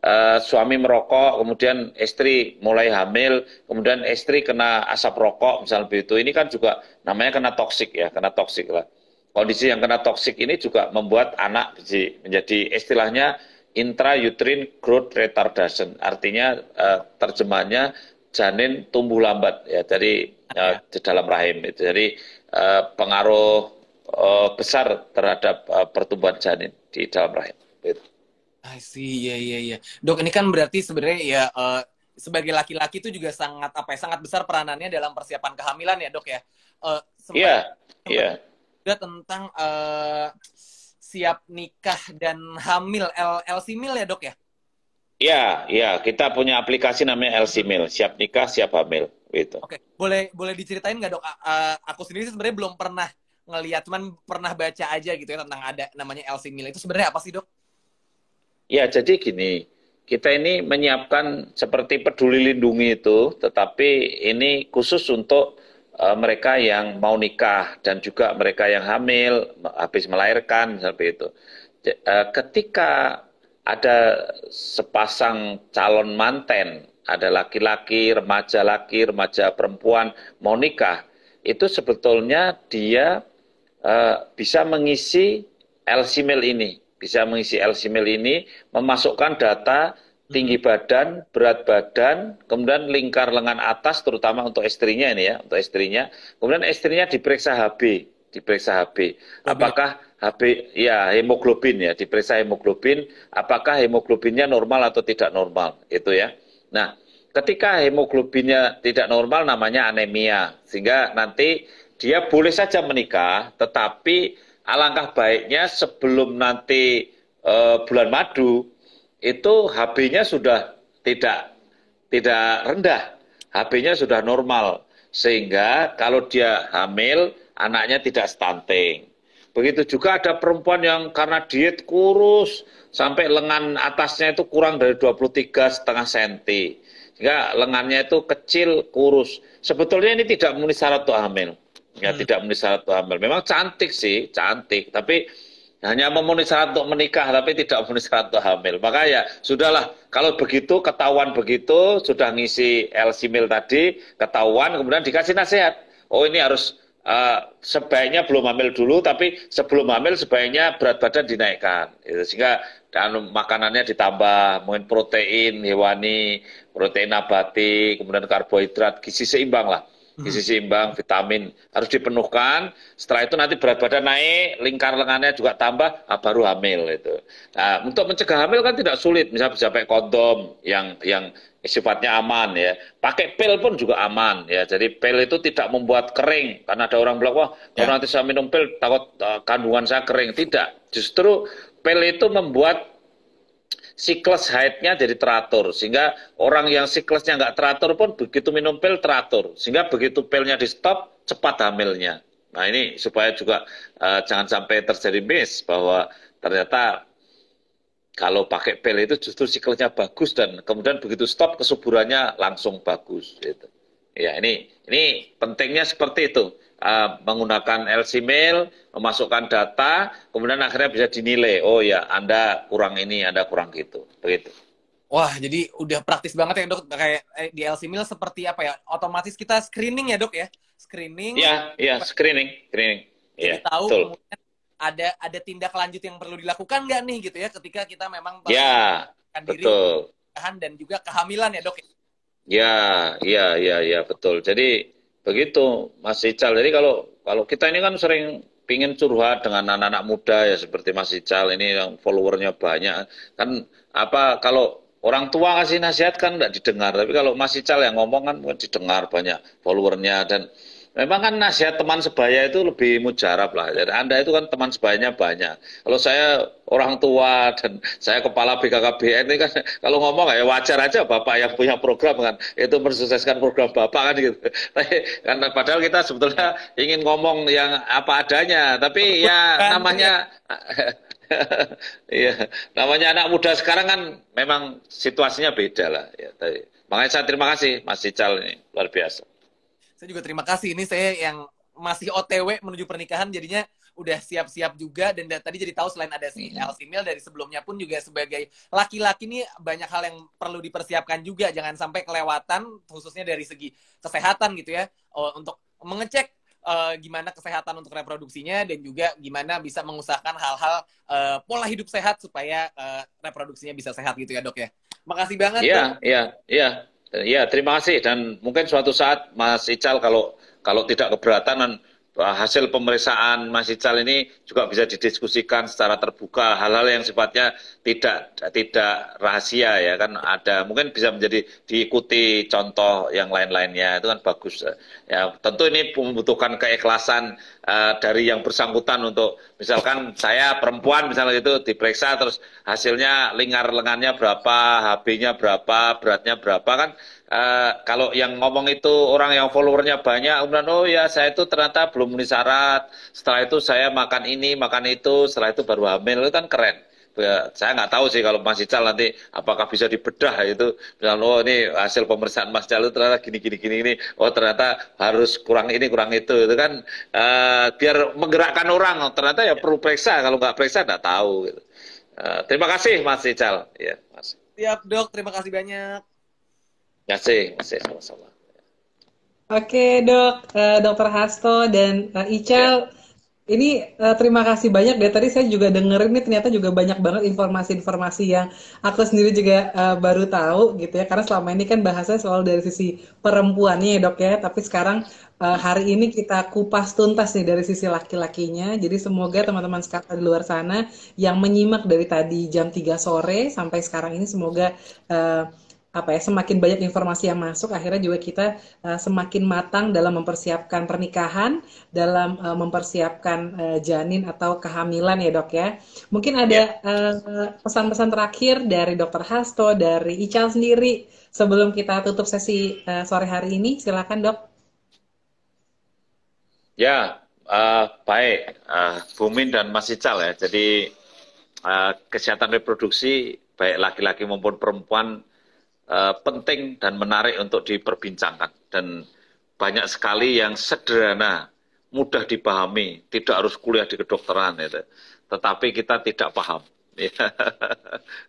Eh, suami merokok, kemudian istri mulai hamil, kemudian istri kena asap rokok, misalnya begitu. Ini kan juga namanya kena toksik ya, kena toksik lah. Kondisi yang kena toksik ini juga membuat anak menjadi istilahnya intrauterine growth retardation. Artinya uh, eh, terjemahannya janin tumbuh lambat ya dari eh, di dalam rahim itu. Jadi pengaruh besar terhadap pertumbuhan janin di dalam rahim. Gitu. I see, yeah, iya. Yeah. Iya. Dok, ini kan berarti sebenarnya ya uh, sebagai laki-laki itu juga sangat apa ya, sangat besar peranannya dalam persiapan kehamilan ya, dok ya. Eh, iya. iya. tentang uh, siap nikah dan hamil L LC Mil ya, dok ya. Iya, iya, kita punya aplikasi namanya LC Mil, siap nikah, siap hamil, gitu. Oke, okay. boleh boleh diceritain nggak dok? Uh, aku sendiri sebenarnya belum pernah ngelihat, cuman pernah baca aja gitu ya tentang ada namanya LC Mil itu sebenarnya apa sih dok? Ya, jadi gini, kita ini menyiapkan seperti peduli lindungi itu, tetapi ini khusus untuk uh, mereka yang mau nikah dan juga mereka yang hamil, habis melahirkan, seperti itu. Uh, ketika ada sepasang calon manten, ada laki-laki, remaja laki, remaja perempuan mau nikah, itu sebetulnya dia uh, bisa mengisi LC ini bisa mengisi LCML e ini, memasukkan data tinggi hmm. badan, berat badan, kemudian lingkar lengan atas terutama untuk istrinya ini ya, untuk istrinya. Kemudian istrinya diperiksa HB, diperiksa HB. Apakah HB ya hemoglobin ya, diperiksa hemoglobin, apakah hemoglobinnya normal atau tidak normal itu ya. Nah, ketika hemoglobinnya tidak normal namanya anemia. Sehingga nanti dia boleh saja menikah tetapi alangkah baiknya sebelum nanti e, bulan madu itu HB-nya sudah tidak tidak rendah, HB-nya sudah normal sehingga kalau dia hamil anaknya tidak stunting. Begitu juga ada perempuan yang karena diet kurus sampai lengan atasnya itu kurang dari 23 setengah senti. Sehingga lengannya itu kecil, kurus. Sebetulnya ini tidak memenuhi syarat untuk hamil ya hmm. tidak memenuhi syarat untuk hamil. Memang cantik sih, cantik, tapi hanya memenuhi syarat untuk menikah tapi tidak memenuhi syarat untuk hamil. Maka ya sudahlah kalau begitu ketahuan begitu sudah ngisi LC mil tadi ketahuan kemudian dikasih nasihat. Oh ini harus uh, sebaiknya belum hamil dulu tapi sebelum hamil sebaiknya berat badan dinaikkan. Gitu. Sehingga dan makanannya ditambah mungkin protein hewani, protein nabati, kemudian karbohidrat, gizi seimbang lah gizi seimbang, vitamin harus dipenuhkan. Setelah itu nanti berat badan naik, lingkar lengannya juga tambah, ah, baru hamil itu. Nah, untuk mencegah hamil kan tidak sulit, misalnya bisa pakai kondom yang yang sifatnya aman ya. Pakai pil pun juga aman ya. Jadi pil itu tidak membuat kering karena ada orang bilang wah ya. nanti saya minum pil takut uh, kandungan saya kering. Tidak, justru pil itu membuat siklus haidnya jadi teratur sehingga orang yang siklusnya nggak teratur pun begitu minum pil teratur sehingga begitu pilnya di stop cepat hamilnya nah ini supaya juga uh, jangan sampai terjadi miss bahwa ternyata kalau pakai pil itu justru siklusnya bagus dan kemudian begitu stop kesuburannya langsung bagus gitu. Ya ini ini pentingnya seperti itu. Eh, menggunakan LC mail, memasukkan data, kemudian akhirnya bisa dinilai, oh ya Anda kurang ini, Anda kurang gitu, begitu. Wah, jadi udah praktis banget ya dok, kayak eh, di LC mail seperti apa ya? Otomatis kita screening ya dok ya, screening. Iya, iya screening, screening. Iya. tahu betul. kemudian ada ada tindak lanjut yang perlu dilakukan nggak nih gitu ya ketika kita memang ya, diri betul. dan juga kehamilan ya dok. Ya, iya, iya, iya, iya betul. Jadi begitu Mas Ical jadi kalau kalau kita ini kan sering pingin curhat dengan anak-anak muda ya seperti Mas Ical ini yang followernya banyak kan apa kalau orang tua kasih nasihat kan tidak didengar tapi kalau Mas Ical yang ngomong kan didengar banyak followernya dan Memang kan nasihat teman sebaya itu lebih mujarab lah. Jadi Anda itu kan teman sebayanya banyak. Kalau saya orang tua dan saya kepala BKKBN ini kan *laughs* kalau ngomong ya wajar aja Bapak yang punya program kan itu mensukseskan program Bapak kan gitu. Tapi, *laughs* kan padahal kita sebetulnya ingin ngomong yang apa adanya, tapi ya namanya *laughs* Iya, namanya anak muda sekarang kan memang situasinya beda lah. Ya, tapi, makanya saya terima kasih Mas Ical ini luar biasa. Saya juga terima kasih. Ini saya yang masih OTW menuju pernikahan jadinya udah siap-siap juga dan tadi jadi tahu selain ada si iya. Elsie Email dari sebelumnya pun juga sebagai laki-laki nih banyak hal yang perlu dipersiapkan juga jangan sampai kelewatan khususnya dari segi kesehatan gitu ya untuk mengecek uh, gimana kesehatan untuk reproduksinya dan juga gimana bisa mengusahakan hal-hal uh, pola hidup sehat supaya uh, reproduksinya bisa sehat gitu ya dok ya. Makasih banget. Iya, iya, iya. Ya, terima kasih dan mungkin suatu saat Mas Ical kalau kalau tidak keberatan hasil pemeriksaan Mas Ical ini juga bisa didiskusikan secara terbuka hal-hal yang sifatnya tidak tidak rahasia ya kan ada mungkin bisa menjadi diikuti contoh yang lain-lainnya itu kan bagus ya tentu ini membutuhkan keikhlasan uh, dari yang bersangkutan untuk misalkan saya perempuan misalnya itu diperiksa terus hasilnya lingkar lengannya berapa HB-nya berapa beratnya berapa kan Eh, kalau yang ngomong itu orang yang followernya banyak, kemudian oh ya saya itu ternyata belum memenuhi syarat. Setelah itu saya makan ini, makan itu, setelah itu baru hamil itu kan keren. Ya, saya nggak tahu sih kalau Mas Ical nanti apakah bisa dibedah itu. Misalnya oh ini hasil pemeriksaan Mas Ical ternyata gini gini gini ini. Oh ternyata harus kurang ini kurang itu. Itu kan uh, biar menggerakkan orang. Ternyata ya, ya. perlu periksa. Kalau nggak periksa nggak tahu. Uh, terima kasih Mas Ical. Ya, Mas. Siap dok. Terima kasih banyak. Kasih, kasih sama-sama. Oke dok, uh, dokter Hasto dan uh, Ical. Yeah. Ini uh, terima kasih banyak deh. Tadi saya juga dengerin ini ternyata juga banyak banget informasi-informasi yang aku sendiri juga uh, baru tahu gitu ya. Karena selama ini kan bahasanya soal dari sisi perempuannya ya dok ya. Tapi sekarang uh, hari ini kita kupas tuntas nih dari sisi laki-lakinya. Jadi semoga teman-teman sekarang di luar sana yang menyimak dari tadi jam 3 sore sampai sekarang ini semoga uh, apa ya semakin banyak informasi yang masuk akhirnya juga kita uh, semakin matang dalam mempersiapkan pernikahan dalam uh, mempersiapkan uh, janin atau kehamilan ya dok ya mungkin ada ya. pesan-pesan yeah. uh, terakhir dari dokter Hasto dari Ical sendiri sebelum kita tutup sesi uh, sore hari ini silakan dok ya uh, baik uh, Bumin dan Mas Ical ya jadi uh, kesehatan reproduksi baik laki-laki maupun perempuan Eh, penting dan menarik untuk diperbincangkan dan banyak sekali yang sederhana, mudah dipahami, tidak harus kuliah di kedokteran itu. Tetapi kita tidak paham. *laughs* Ya.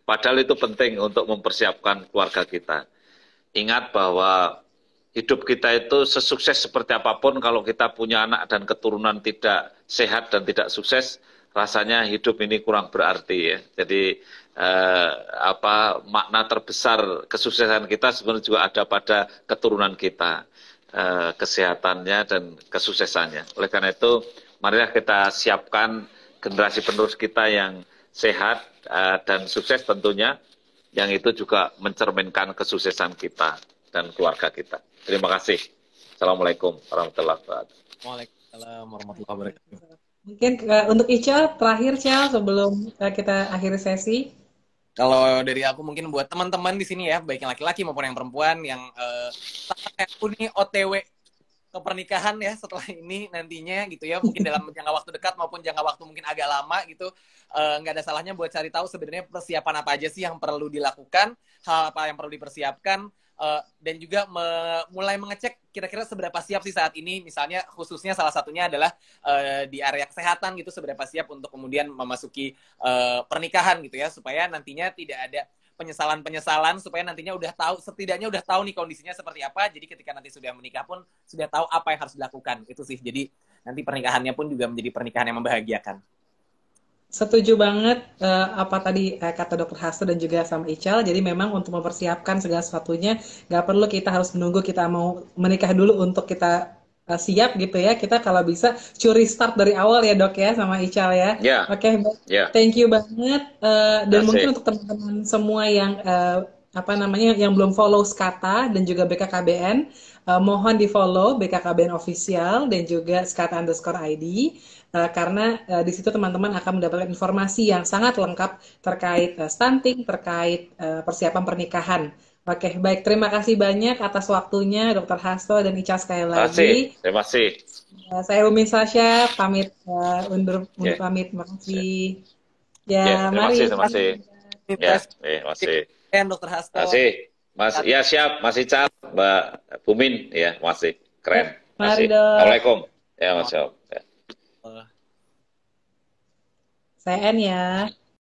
Padahal itu penting untuk mempersiapkan keluarga kita. Ingat bahwa hidup kita itu sesukses seperti apapun kalau kita punya anak dan keturunan tidak sehat dan tidak sukses rasanya hidup ini kurang berarti ya jadi eh, apa makna terbesar kesuksesan kita sebenarnya juga ada pada keturunan kita, eh, kesehatannya dan kesuksesannya. Oleh karena itu, marilah kita siapkan generasi penerus kita yang sehat eh, dan sukses tentunya, yang itu juga mencerminkan kesuksesan kita dan keluarga kita. Terima kasih. Assalamualaikum warahmatullahi wabarakatuh. Waalaikumsalam warahmatullahi wabarakatuh. Mungkin uh, untuk Ica, terakhir Cel, sebelum uh, kita akhiri sesi. Kalau dari aku mungkin buat teman-teman di sini ya, baik yang laki-laki maupun yang perempuan yang uh, aku nih OTW ke pernikahan ya setelah ini nantinya gitu ya mungkin dalam *laughs* jangka waktu dekat maupun jangka waktu mungkin agak lama gitu eh, nggak uh, ada salahnya buat cari tahu sebenarnya persiapan apa aja sih yang perlu dilakukan hal apa yang perlu dipersiapkan uh, dan juga me mulai mengecek kira-kira seberapa siap sih saat ini misalnya khususnya salah satunya adalah uh, di area kesehatan gitu seberapa siap untuk kemudian memasuki uh, pernikahan gitu ya supaya nantinya tidak ada penyesalan-penyesalan supaya nantinya udah tahu setidaknya udah tahu nih kondisinya seperti apa jadi ketika nanti sudah menikah pun sudah tahu apa yang harus dilakukan itu sih jadi nanti pernikahannya pun juga menjadi pernikahan yang membahagiakan Setuju banget uh, apa tadi uh, kata Dokter Hasto dan juga sama Ical. Jadi memang untuk mempersiapkan segala sesuatunya, nggak perlu kita harus menunggu kita mau menikah dulu untuk kita uh, siap gitu ya. Kita kalau bisa curi start dari awal ya dok ya sama Ical ya. Yeah. Oke, okay, yeah. thank you banget. Uh, dan That's mungkin untuk teman-teman semua yang uh, apa namanya yang belum follow Skata dan juga BKKBN uh, mohon di follow BKKBN official dan juga skat underscore ID uh, eh, karena uh, di situ teman-teman akan mendapatkan informasi yang sangat lengkap terkait uh, stunting, terkait uh, persiapan pernikahan. Oke, baik. Terima kasih banyak atas waktunya, dokter Hasto dan Ica sekali lagi. Terima kasih. Terima kasih. saya Umi Sasha, pamit uh, undur, yeah. pamit. kasih. Yeah. Ya, yeah, terima mari. Terima kasih. Terima kasih. Ya, terima kasih. Terima Terima kasih. Mas, Tapi... ya siap, masih cat, Mbak Bumin, ya masih keren. Masih. Assalamualaikum. Ya, Mas. Ya. Saya ya.